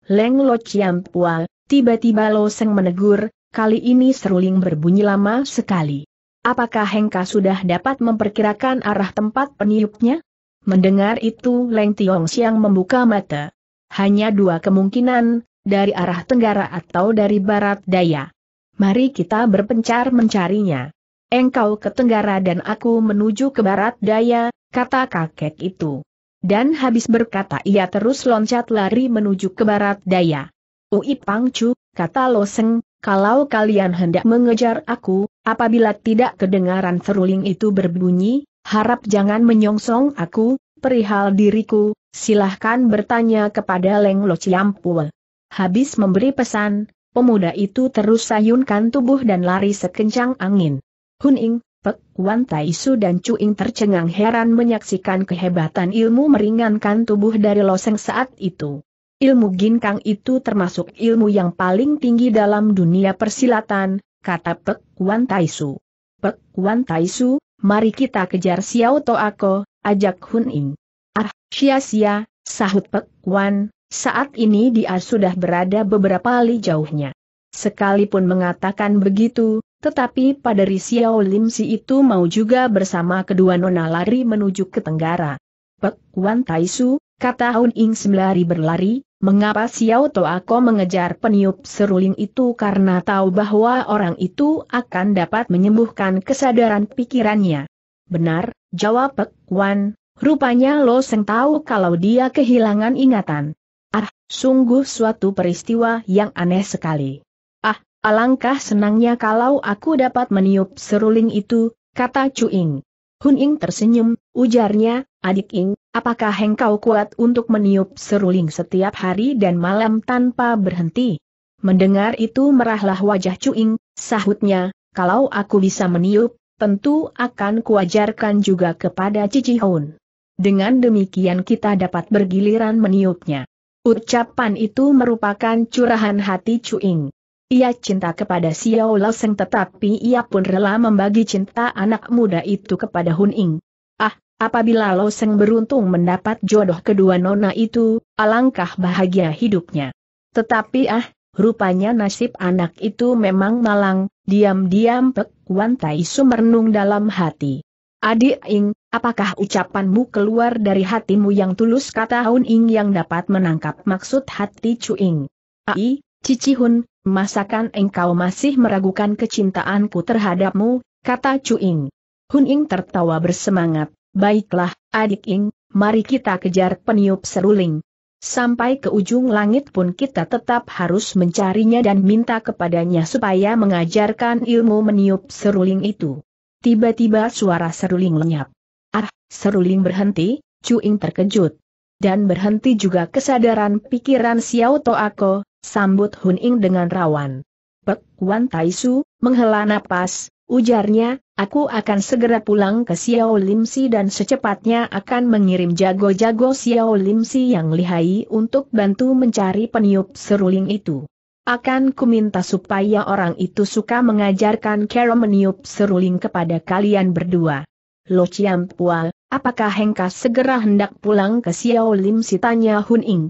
Leng Lo Chiampua, tiba-tiba Lo Seng menegur, kali ini seruling berbunyi lama sekali. Apakah Hengka sudah dapat memperkirakan arah tempat peniupnya? Mendengar itu Leng Tiong Siang membuka mata. Hanya dua kemungkinan, dari arah tenggara atau dari barat daya. Mari kita berpencar mencarinya. Engkau ke tenggara dan aku menuju ke barat daya, kata kakek itu. Dan habis berkata ia terus loncat lari menuju ke barat daya. Ui Pangcu, kata Loseng, kalau kalian hendak mengejar aku, apabila tidak kedengaran seruling itu berbunyi, harap jangan menyongsong aku, perihal diriku, silahkan bertanya kepada Leng Lo Ciampul. Habis memberi pesan, pemuda itu terus sayunkan tubuh dan lari sekencang angin. Huning, Pek Wan Tai Su dan Chu Ing tercengang heran menyaksikan kehebatan ilmu meringankan tubuh dari Loseng saat itu. Ilmu ginkang itu termasuk ilmu yang paling tinggi dalam dunia persilatan, kata Pek Wan Tai Su. Pek Wan Tai Su, mari kita kejar Xiao To Ako, ajak Huning. Ah, sia-sia, sahut Pek Wan, saat ini dia sudah berada beberapa li jauhnya. Sekalipun mengatakan begitu, tetapi pada Risiao Lim Si itu mau juga bersama kedua nona lari menuju ke tenggara. Pek Wan Taisu, kata Hun Ing sembari berlari, mengapa Xiao Toako mengejar peniup seruling itu karena tahu bahwa orang itu akan dapat menyembuhkan kesadaran pikirannya. Benar, jawab Pek Wan, rupanya Lo Seng tahu kalau dia kehilangan ingatan. Ah, sungguh suatu peristiwa yang aneh sekali. Ah, alangkah senangnya kalau aku dapat meniup seruling itu, kata Cuing. Hun Ing tersenyum, ujarnya, adik Ing, apakah engkau kuat untuk meniup seruling setiap hari dan malam tanpa berhenti? Mendengar itu merahlah wajah Cuing, sahutnya, kalau aku bisa meniup, tentu akan kuajarkan juga kepada Cici Hun. Dengan demikian kita dapat bergiliran meniupnya. Ucapan itu merupakan curahan hati Cuing. Ia cinta kepada Xiao Laoseng tetapi ia pun rela membagi cinta anak muda itu kepada Hun Ing. Ah, apabila Laoseng beruntung mendapat jodoh kedua nona itu, alangkah bahagia hidupnya. Tetapi ah, rupanya nasib anak itu memang malang, diam-diam Pek Wan Tai merenung dalam hati. Adik Ing, apakah ucapanmu keluar dari hatimu yang tulus kata Hun Ing yang dapat menangkap maksud hati Chu Ing? Ai, Cici Hun, masakan engkau masih meragukan kecintaanku terhadapmu, kata Chu Ing. Hun Ing tertawa bersemangat, baiklah, adik Ing, mari kita kejar peniup seruling. Sampai ke ujung langit pun kita tetap harus mencarinya dan minta kepadanya supaya mengajarkan ilmu meniup seruling itu. Tiba-tiba suara seruling lenyap. Ah, seruling berhenti, Cuing terkejut. Dan berhenti juga kesadaran pikiran Xiao Toako, sambut Hun Ing dengan rawan. Pek Wan Taisu, menghela napas, ujarnya, aku akan segera pulang ke Xiao Lim Si dan secepatnya akan mengirim jago-jago Xiao Lim Si yang lihai untuk bantu mencari peniup seruling itu. Akan kuminta supaya orang itu suka mengajarkan cara meniup seruling kepada kalian berdua. Lo Chiam Pual, apakah hengkas segera hendak pulang ke Xiao Lim si tanya Hun Ing.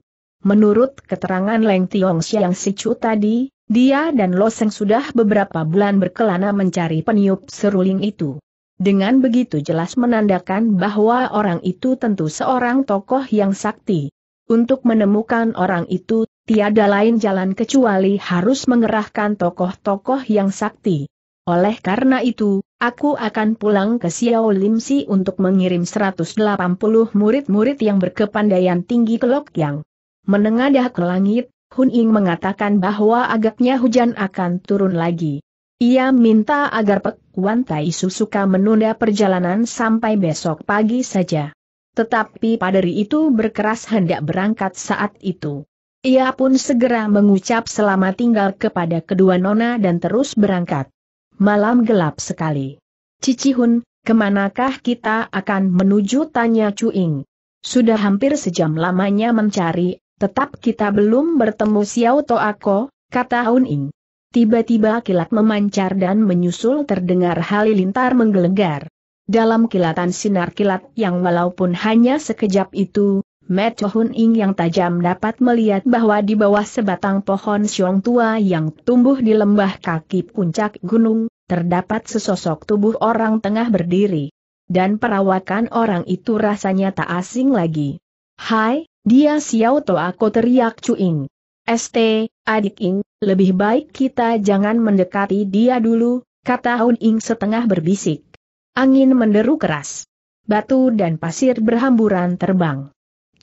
Menurut keterangan Leng Tiong Siang Sicu tadi, dia dan Lo Seng sudah beberapa bulan berkelana mencari peniup seruling itu. Dengan begitu jelas menandakan bahwa orang itu tentu seorang tokoh yang sakti. Untuk menemukan orang itu, tiada lain jalan kecuali harus mengerahkan tokoh-tokoh yang sakti. Oleh karena itu, aku akan pulang ke Xiao Limsi untuk mengirim 180 murid-murid yang berkepandaian tinggi ke Lok Yang. Menengadah ke langit, Hun Ying mengatakan bahwa agaknya hujan akan turun lagi. Ia minta agar Pek Wan Tai Susuka menunda perjalanan sampai besok pagi saja. Tetapi paderi itu berkeras hendak berangkat saat itu. Ia pun segera mengucap selamat tinggal kepada kedua nona dan terus berangkat. Malam gelap sekali. Cicihun, kemanakah kita akan menuju tanya Cuing? Sudah hampir sejam lamanya mencari, tetap kita belum bertemu Xiao Toako, kata Ying. Tiba-tiba kilat memancar dan menyusul terdengar halilintar menggelegar. Dalam kilatan sinar kilat yang walaupun hanya sekejap itu, Matt Chohun Ing yang tajam dapat melihat bahwa di bawah sebatang pohon siong tua yang tumbuh di lembah kaki puncak gunung, terdapat sesosok tubuh orang tengah berdiri. Dan perawakan orang itu rasanya tak asing lagi. Hai, dia Xiao To aku teriak Cuing. ST, adik Ing, lebih baik kita jangan mendekati dia dulu, kata Hun Ing setengah berbisik. Angin menderu keras. Batu dan pasir berhamburan terbang.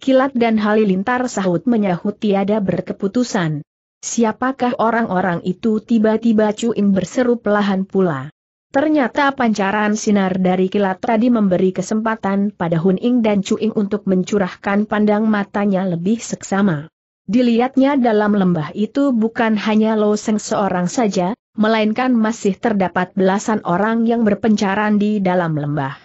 Kilat dan halilintar sahut menyahut tiada berkeputusan. Siapakah orang-orang itu tiba-tiba Cuim berseru pelahan pula. Ternyata pancaran sinar dari kilat tadi memberi kesempatan pada Hun Ing dan Cuing untuk mencurahkan pandang matanya lebih seksama. Dilihatnya dalam lembah itu bukan hanya Lo Seng seorang saja, melainkan masih terdapat belasan orang yang berpencaran di dalam lembah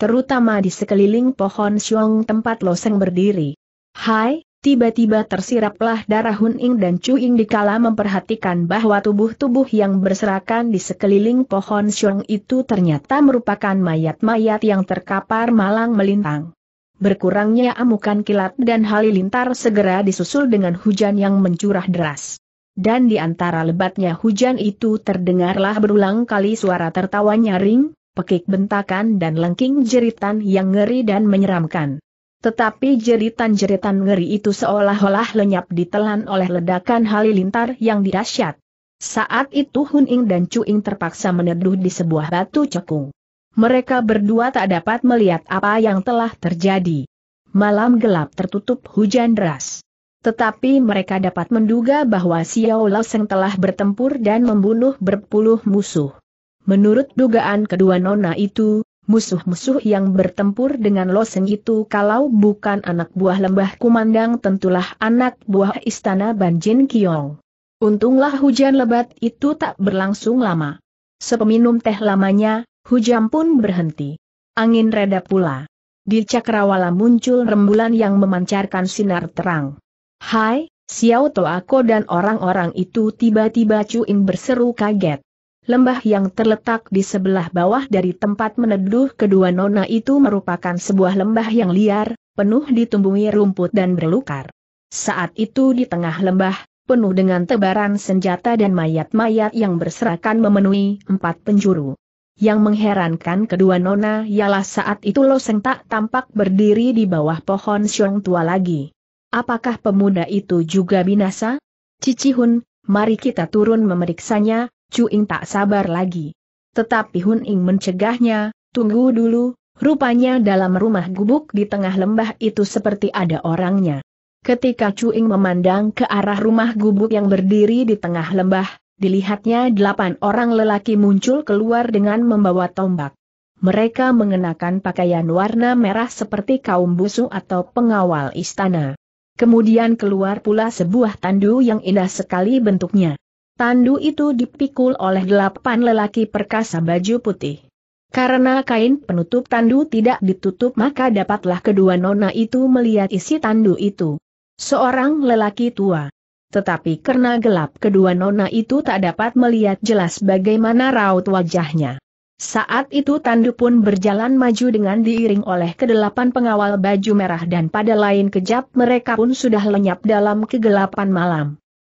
terutama di sekeliling pohon siung tempat Loseng berdiri. Hai, tiba-tiba tersiraplah darah Hun Ing dan Chu Ing dikala memperhatikan bahwa tubuh-tubuh yang berserakan di sekeliling pohon siung itu ternyata merupakan mayat-mayat yang terkapar malang melintang. Berkurangnya amukan kilat dan halilintar segera disusul dengan hujan yang mencurah deras. Dan di antara lebatnya hujan itu terdengarlah berulang kali suara tertawa nyaring, pekik bentakan dan lengking jeritan yang ngeri dan menyeramkan. Tetapi jeritan-jeritan ngeri itu seolah-olah lenyap ditelan oleh ledakan halilintar yang dirasyat. Saat itu Hun Ing dan Chu Ing terpaksa meneduh di sebuah batu cekung. Mereka berdua tak dapat melihat apa yang telah terjadi. Malam gelap tertutup hujan deras. Tetapi mereka dapat menduga bahwa Xiao Lao telah bertempur dan membunuh berpuluh musuh. Menurut dugaan kedua nona itu, musuh-musuh yang bertempur dengan Loseng itu kalau bukan anak buah lembah kumandang tentulah anak buah istana Banjin Kiong. Untunglah hujan lebat itu tak berlangsung lama. Sepeminum teh lamanya, hujan pun berhenti. Angin reda pula. Di cakrawala muncul rembulan yang memancarkan sinar terang. Hai, Xiao Toako dan orang-orang itu tiba-tiba cuing berseru kaget. Lembah yang terletak di sebelah bawah dari tempat meneduh kedua nona itu merupakan sebuah lembah yang liar, penuh ditumbuhi rumput dan berlukar. Saat itu di tengah lembah, penuh dengan tebaran senjata dan mayat-mayat yang berserakan memenuhi empat penjuru. Yang mengherankan kedua nona ialah saat itu Loseng tak tampak berdiri di bawah pohon siong tua lagi. Apakah pemuda itu juga binasa? Cici Hun, mari kita turun memeriksanya, Chu Cuing tak sabar lagi. Tetapi Hun Ing mencegahnya, tunggu dulu, rupanya dalam rumah gubuk di tengah lembah itu seperti ada orangnya. Ketika Chu Cuing memandang ke arah rumah gubuk yang berdiri di tengah lembah, dilihatnya delapan orang lelaki muncul keluar dengan membawa tombak. Mereka mengenakan pakaian warna merah seperti kaum busu atau pengawal istana. Kemudian keluar pula sebuah tandu yang indah sekali bentuknya. Tandu itu dipikul oleh delapan lelaki perkasa baju putih. Karena kain penutup tandu tidak ditutup maka dapatlah kedua nona itu melihat isi tandu itu. Seorang lelaki tua. Tetapi karena gelap kedua nona itu tak dapat melihat jelas bagaimana raut wajahnya. Saat itu tandu pun berjalan maju dengan diiring oleh kedelapan pengawal baju merah dan pada lain kejap mereka pun sudah lenyap dalam kegelapan malam.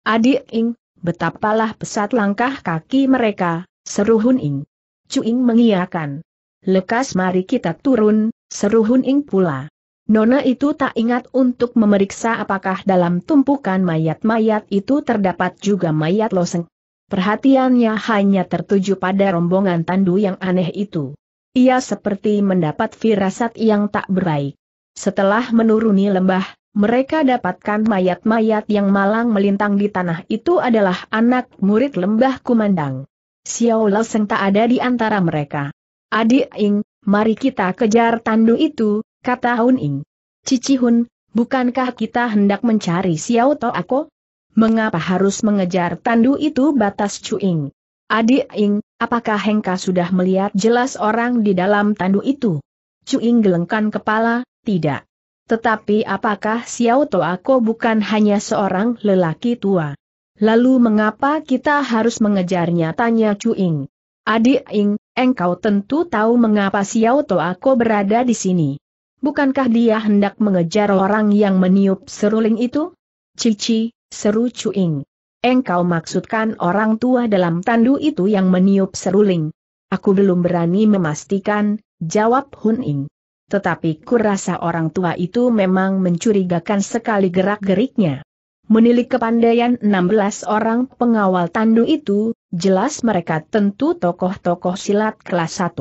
Adik Ing, Betapalah pesat langkah kaki mereka, seru Hun Ing. Cuing mengiakan. Lekas mari kita turun, seru Hun Ing pula. Nona itu tak ingat untuk memeriksa apakah dalam tumpukan mayat-mayat itu terdapat juga mayat loseng. Perhatiannya hanya tertuju pada rombongan tandu yang aneh itu. Ia seperti mendapat firasat yang tak berbaik. Setelah menuruni lembah, mereka dapatkan mayat-mayat yang malang melintang di tanah itu adalah anak murid lembah kumandang. Xiao Leseng tak ada di antara mereka. Adik Ing, mari kita kejar tandu itu, kata Hun Ing. Cici Hun, bukankah kita hendak mencari Xiao To Ako? Mengapa harus mengejar tandu itu batas Chu Ing? Adik Ing, apakah Hengka sudah melihat jelas orang di dalam tandu itu? Chu Ing gelengkan kepala, tidak. Tetapi apakah Xiao Toako bukan hanya seorang lelaki tua? Lalu mengapa kita harus mengejarnya tanya Chu Ying. Adik Ying, engkau tentu tahu mengapa Xiao Toako berada di sini. Bukankah dia hendak mengejar orang yang meniup seruling itu? Cici, seru Chu Ying. Engkau maksudkan orang tua dalam tandu itu yang meniup seruling. Aku belum berani memastikan, jawab Hun Ing. Tetapi kurasa orang tua itu memang mencurigakan sekali gerak-geriknya. Menilik kepandaian 16 orang pengawal tandu itu, jelas mereka tentu tokoh-tokoh silat kelas 1.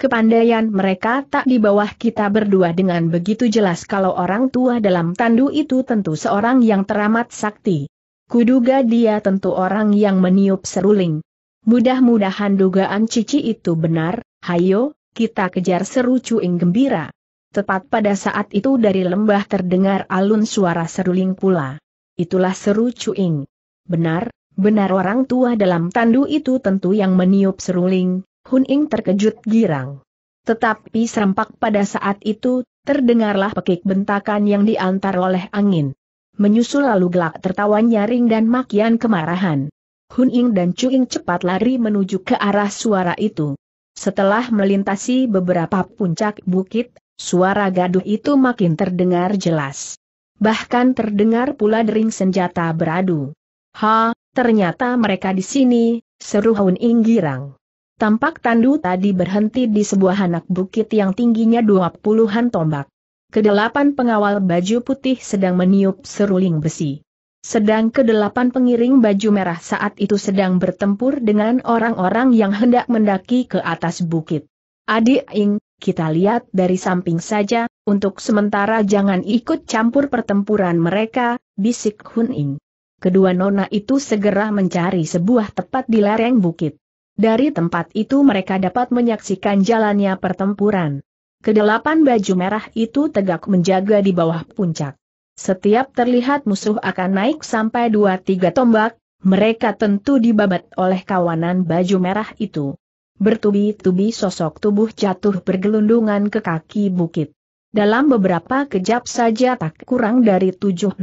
Kepandaian mereka tak di bawah kita berdua dengan begitu jelas kalau orang tua dalam tandu itu tentu seorang yang teramat sakti. Kuduga dia tentu orang yang meniup seruling. Mudah-mudahan dugaan Cici itu benar, hayo, kita kejar seru Cuing gembira. Tepat pada saat itu dari lembah terdengar alun suara seruling pula. Itulah seru Cuing. Benar, benar orang tua dalam tandu itu tentu yang meniup seruling, Hun Ing terkejut girang. Tetapi serempak pada saat itu, terdengarlah pekik bentakan yang diantar oleh angin. Menyusul lalu gelak tertawa nyaring dan makian kemarahan. Hun Ing dan cuing cepat lari menuju ke arah suara itu. Setelah melintasi beberapa puncak bukit, suara gaduh itu makin terdengar jelas. Bahkan terdengar pula dering senjata beradu. Ha, ternyata mereka di sini, seru Hun girang. Tampak tandu tadi berhenti di sebuah anak bukit yang tingginya dua puluhan tombak. Kedelapan pengawal baju putih sedang meniup seruling besi. Sedang kedelapan pengiring baju merah saat itu sedang bertempur dengan orang-orang yang hendak mendaki ke atas bukit. Adik Ing, kita lihat dari samping saja, untuk sementara jangan ikut campur pertempuran mereka, bisik Hun Ing. Kedua nona itu segera mencari sebuah tempat di lereng bukit. Dari tempat itu mereka dapat menyaksikan jalannya pertempuran. Kedelapan baju merah itu tegak menjaga di bawah puncak. Setiap terlihat musuh akan naik sampai dua tiga tombak, mereka tentu dibabat oleh kawanan baju merah itu. Bertubi-tubi sosok tubuh jatuh bergelundungan ke kaki bukit. Dalam beberapa kejap saja tak kurang dari 17-18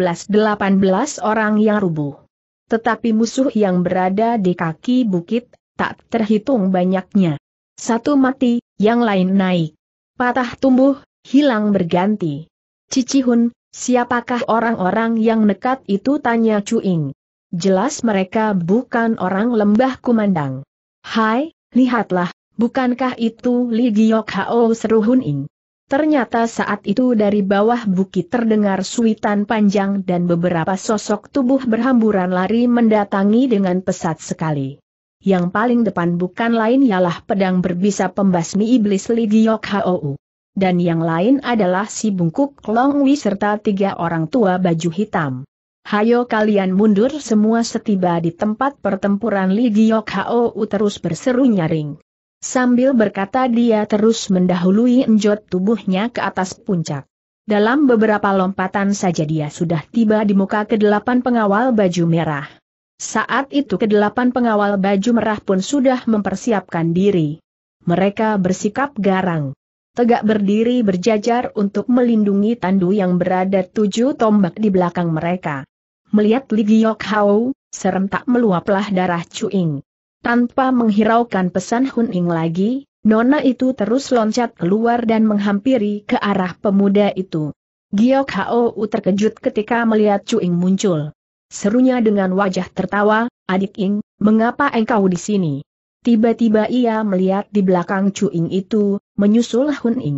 orang yang rubuh. Tetapi musuh yang berada di kaki bukit, tak terhitung banyaknya. Satu mati, yang lain naik. Patah tumbuh, hilang berganti. Cicihun, Siapakah orang-orang yang nekat itu tanya Cuing. Jelas mereka bukan orang lembah kumandang. Hai, lihatlah, bukankah itu Li Giok Hao seru Hun Ying. Ternyata saat itu dari bawah bukit terdengar suitan panjang dan beberapa sosok tubuh berhamburan lari mendatangi dengan pesat sekali. Yang paling depan bukan lain ialah pedang berbisa pembasmi iblis Li Giok Hao dan yang lain adalah si bungkuk Longwi serta tiga orang tua baju hitam. Hayo kalian mundur semua setiba di tempat pertempuran Li Giok Hou terus berseru nyaring. Sambil berkata dia terus mendahului enjot tubuhnya ke atas puncak. Dalam beberapa lompatan saja dia sudah tiba di muka kedelapan pengawal baju merah. Saat itu kedelapan pengawal baju merah pun sudah mempersiapkan diri. Mereka bersikap garang tegak berdiri berjajar untuk melindungi tandu yang berada tujuh tombak di belakang mereka. Melihat Li Giok Hao, serentak meluaplah darah Ying. Tanpa menghiraukan pesan Hun Ing lagi, Nona itu terus loncat keluar dan menghampiri ke arah pemuda itu. Giok Hao terkejut ketika melihat Ying muncul. Serunya dengan wajah tertawa, adik Ying, mengapa engkau di sini? Tiba-tiba ia melihat di belakang Ying itu, menyusul Hun Ing.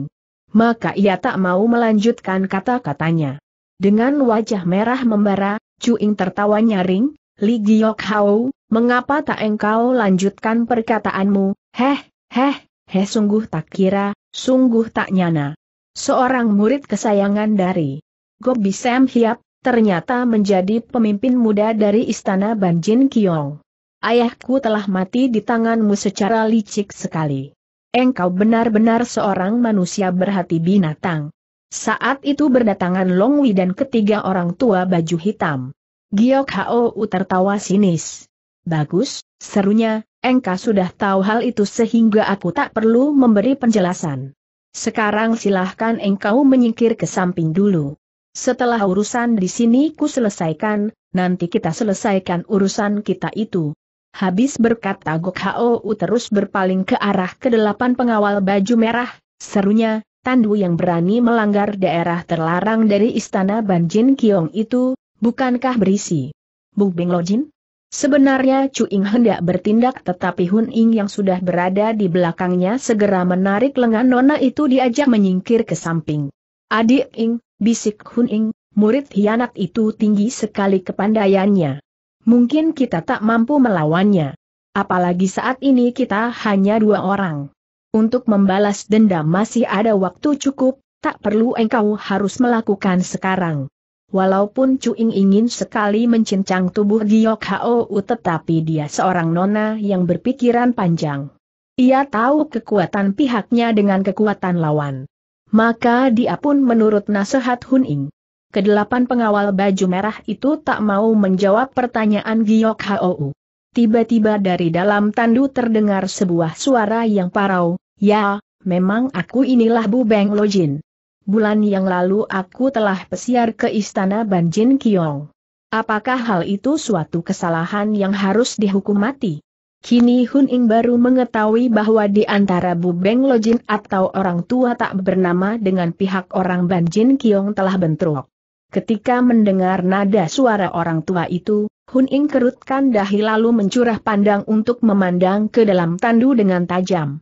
Maka ia tak mau melanjutkan kata-katanya. Dengan wajah merah membara, Chu Ing tertawa nyaring, Li Giok Hao, mengapa tak engkau lanjutkan perkataanmu, heh, heh, heh sungguh tak kira, sungguh tak nyana. Seorang murid kesayangan dari Gobi Sam Hiap, ternyata menjadi pemimpin muda dari istana Banjin Kiong. Ayahku telah mati di tanganmu secara licik sekali. Engkau benar-benar seorang manusia berhati binatang. Saat itu berdatangan Longwi dan ketiga orang tua baju hitam. Giok u tertawa sinis. Bagus, serunya, engkau sudah tahu hal itu sehingga aku tak perlu memberi penjelasan. Sekarang silahkan engkau menyingkir ke samping dulu. Setelah urusan di sini ku selesaikan, nanti kita selesaikan urusan kita itu. Habis berkata Gok U terus berpaling ke arah kedelapan pengawal baju merah, serunya, Tandu yang berani melanggar daerah terlarang dari istana Banjin Kiong itu, bukankah berisi? Bu Beng Lojin? Sebenarnya Chu Ying hendak bertindak tetapi Hun Ying yang sudah berada di belakangnya segera menarik lengan Nona itu diajak menyingkir ke samping. Adik Ying, bisik Hun Ying, murid hianat itu tinggi sekali kepandaiannya mungkin kita tak mampu melawannya. Apalagi saat ini kita hanya dua orang. Untuk membalas dendam masih ada waktu cukup, tak perlu engkau harus melakukan sekarang. Walaupun Cuing ingin sekali mencincang tubuh Giok Hou tetapi dia seorang nona yang berpikiran panjang. Ia tahu kekuatan pihaknya dengan kekuatan lawan. Maka dia pun menurut nasihat Hun Ing, Kedelapan pengawal baju merah itu tak mau menjawab pertanyaan Giok Hou. Tiba-tiba dari dalam tandu terdengar sebuah suara yang parau, Ya, memang aku inilah Bu Beng Lojin. Bulan yang lalu aku telah pesiar ke istana Banjin Kiong. Apakah hal itu suatu kesalahan yang harus dihukum mati? Kini Hun Ing baru mengetahui bahwa di antara Bu Beng Lojin atau orang tua tak bernama dengan pihak orang Banjin Kiong telah bentrok. Ketika mendengar nada suara orang tua itu, Hun Ing kerutkan dahi lalu mencurah pandang untuk memandang ke dalam tandu dengan tajam.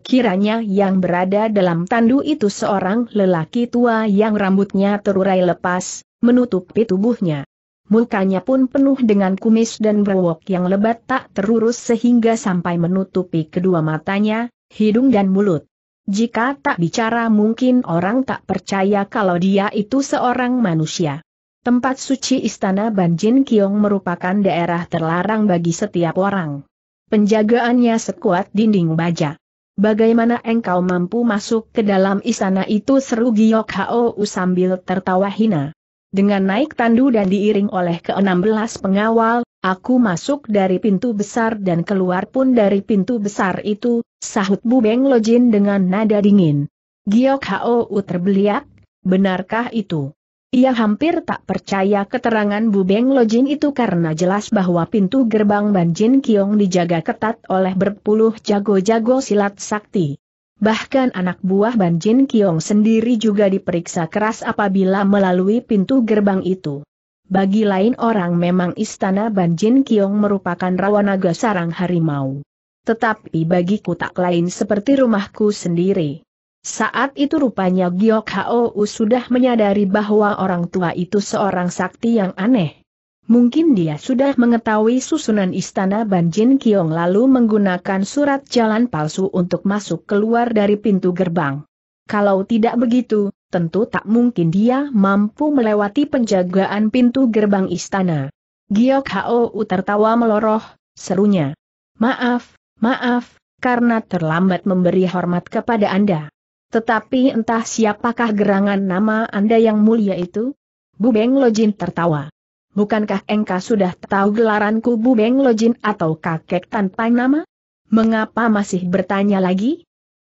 Kiranya yang berada dalam tandu itu seorang lelaki tua yang rambutnya terurai lepas, menutupi tubuhnya. Mukanya pun penuh dengan kumis dan berwok yang lebat tak terurus sehingga sampai menutupi kedua matanya, hidung dan mulut. Jika tak bicara mungkin orang tak percaya kalau dia itu seorang manusia. Tempat suci Istana Banjin Kiong merupakan daerah terlarang bagi setiap orang. Penjagaannya sekuat dinding baja. Bagaimana engkau mampu masuk ke dalam istana itu seru Giok Hou sambil tertawa hina. Dengan naik tandu dan diiring oleh ke-16 pengawal, aku masuk dari pintu besar dan keluar pun dari pintu besar itu, Sahut Bu Beng Lojin dengan nada dingin. Giok Hou terbeliak, benarkah itu? Ia hampir tak percaya keterangan Bu Beng Lojin itu karena jelas bahwa pintu gerbang Banjin Kiong dijaga ketat oleh berpuluh jago-jago silat sakti. Bahkan anak buah Banjin Kiong sendiri juga diperiksa keras apabila melalui pintu gerbang itu. Bagi lain orang memang istana Banjin Kiong merupakan rawanaga sarang harimau tetapi bagiku tak lain seperti rumahku sendiri. Saat itu rupanya Giok Hou sudah menyadari bahwa orang tua itu seorang sakti yang aneh. Mungkin dia sudah mengetahui susunan istana Banjin Kiong lalu menggunakan surat jalan palsu untuk masuk keluar dari pintu gerbang. Kalau tidak begitu, tentu tak mungkin dia mampu melewati penjagaan pintu gerbang istana. Giok Hou tertawa meloroh, serunya. Maaf, Maaf, karena terlambat memberi hormat kepada Anda. Tetapi entah siapakah gerangan nama Anda yang mulia itu? Bu Beng Lojin tertawa. Bukankah engkau sudah tahu gelaranku Bu Beng Lojin atau kakek tanpa nama? Mengapa masih bertanya lagi?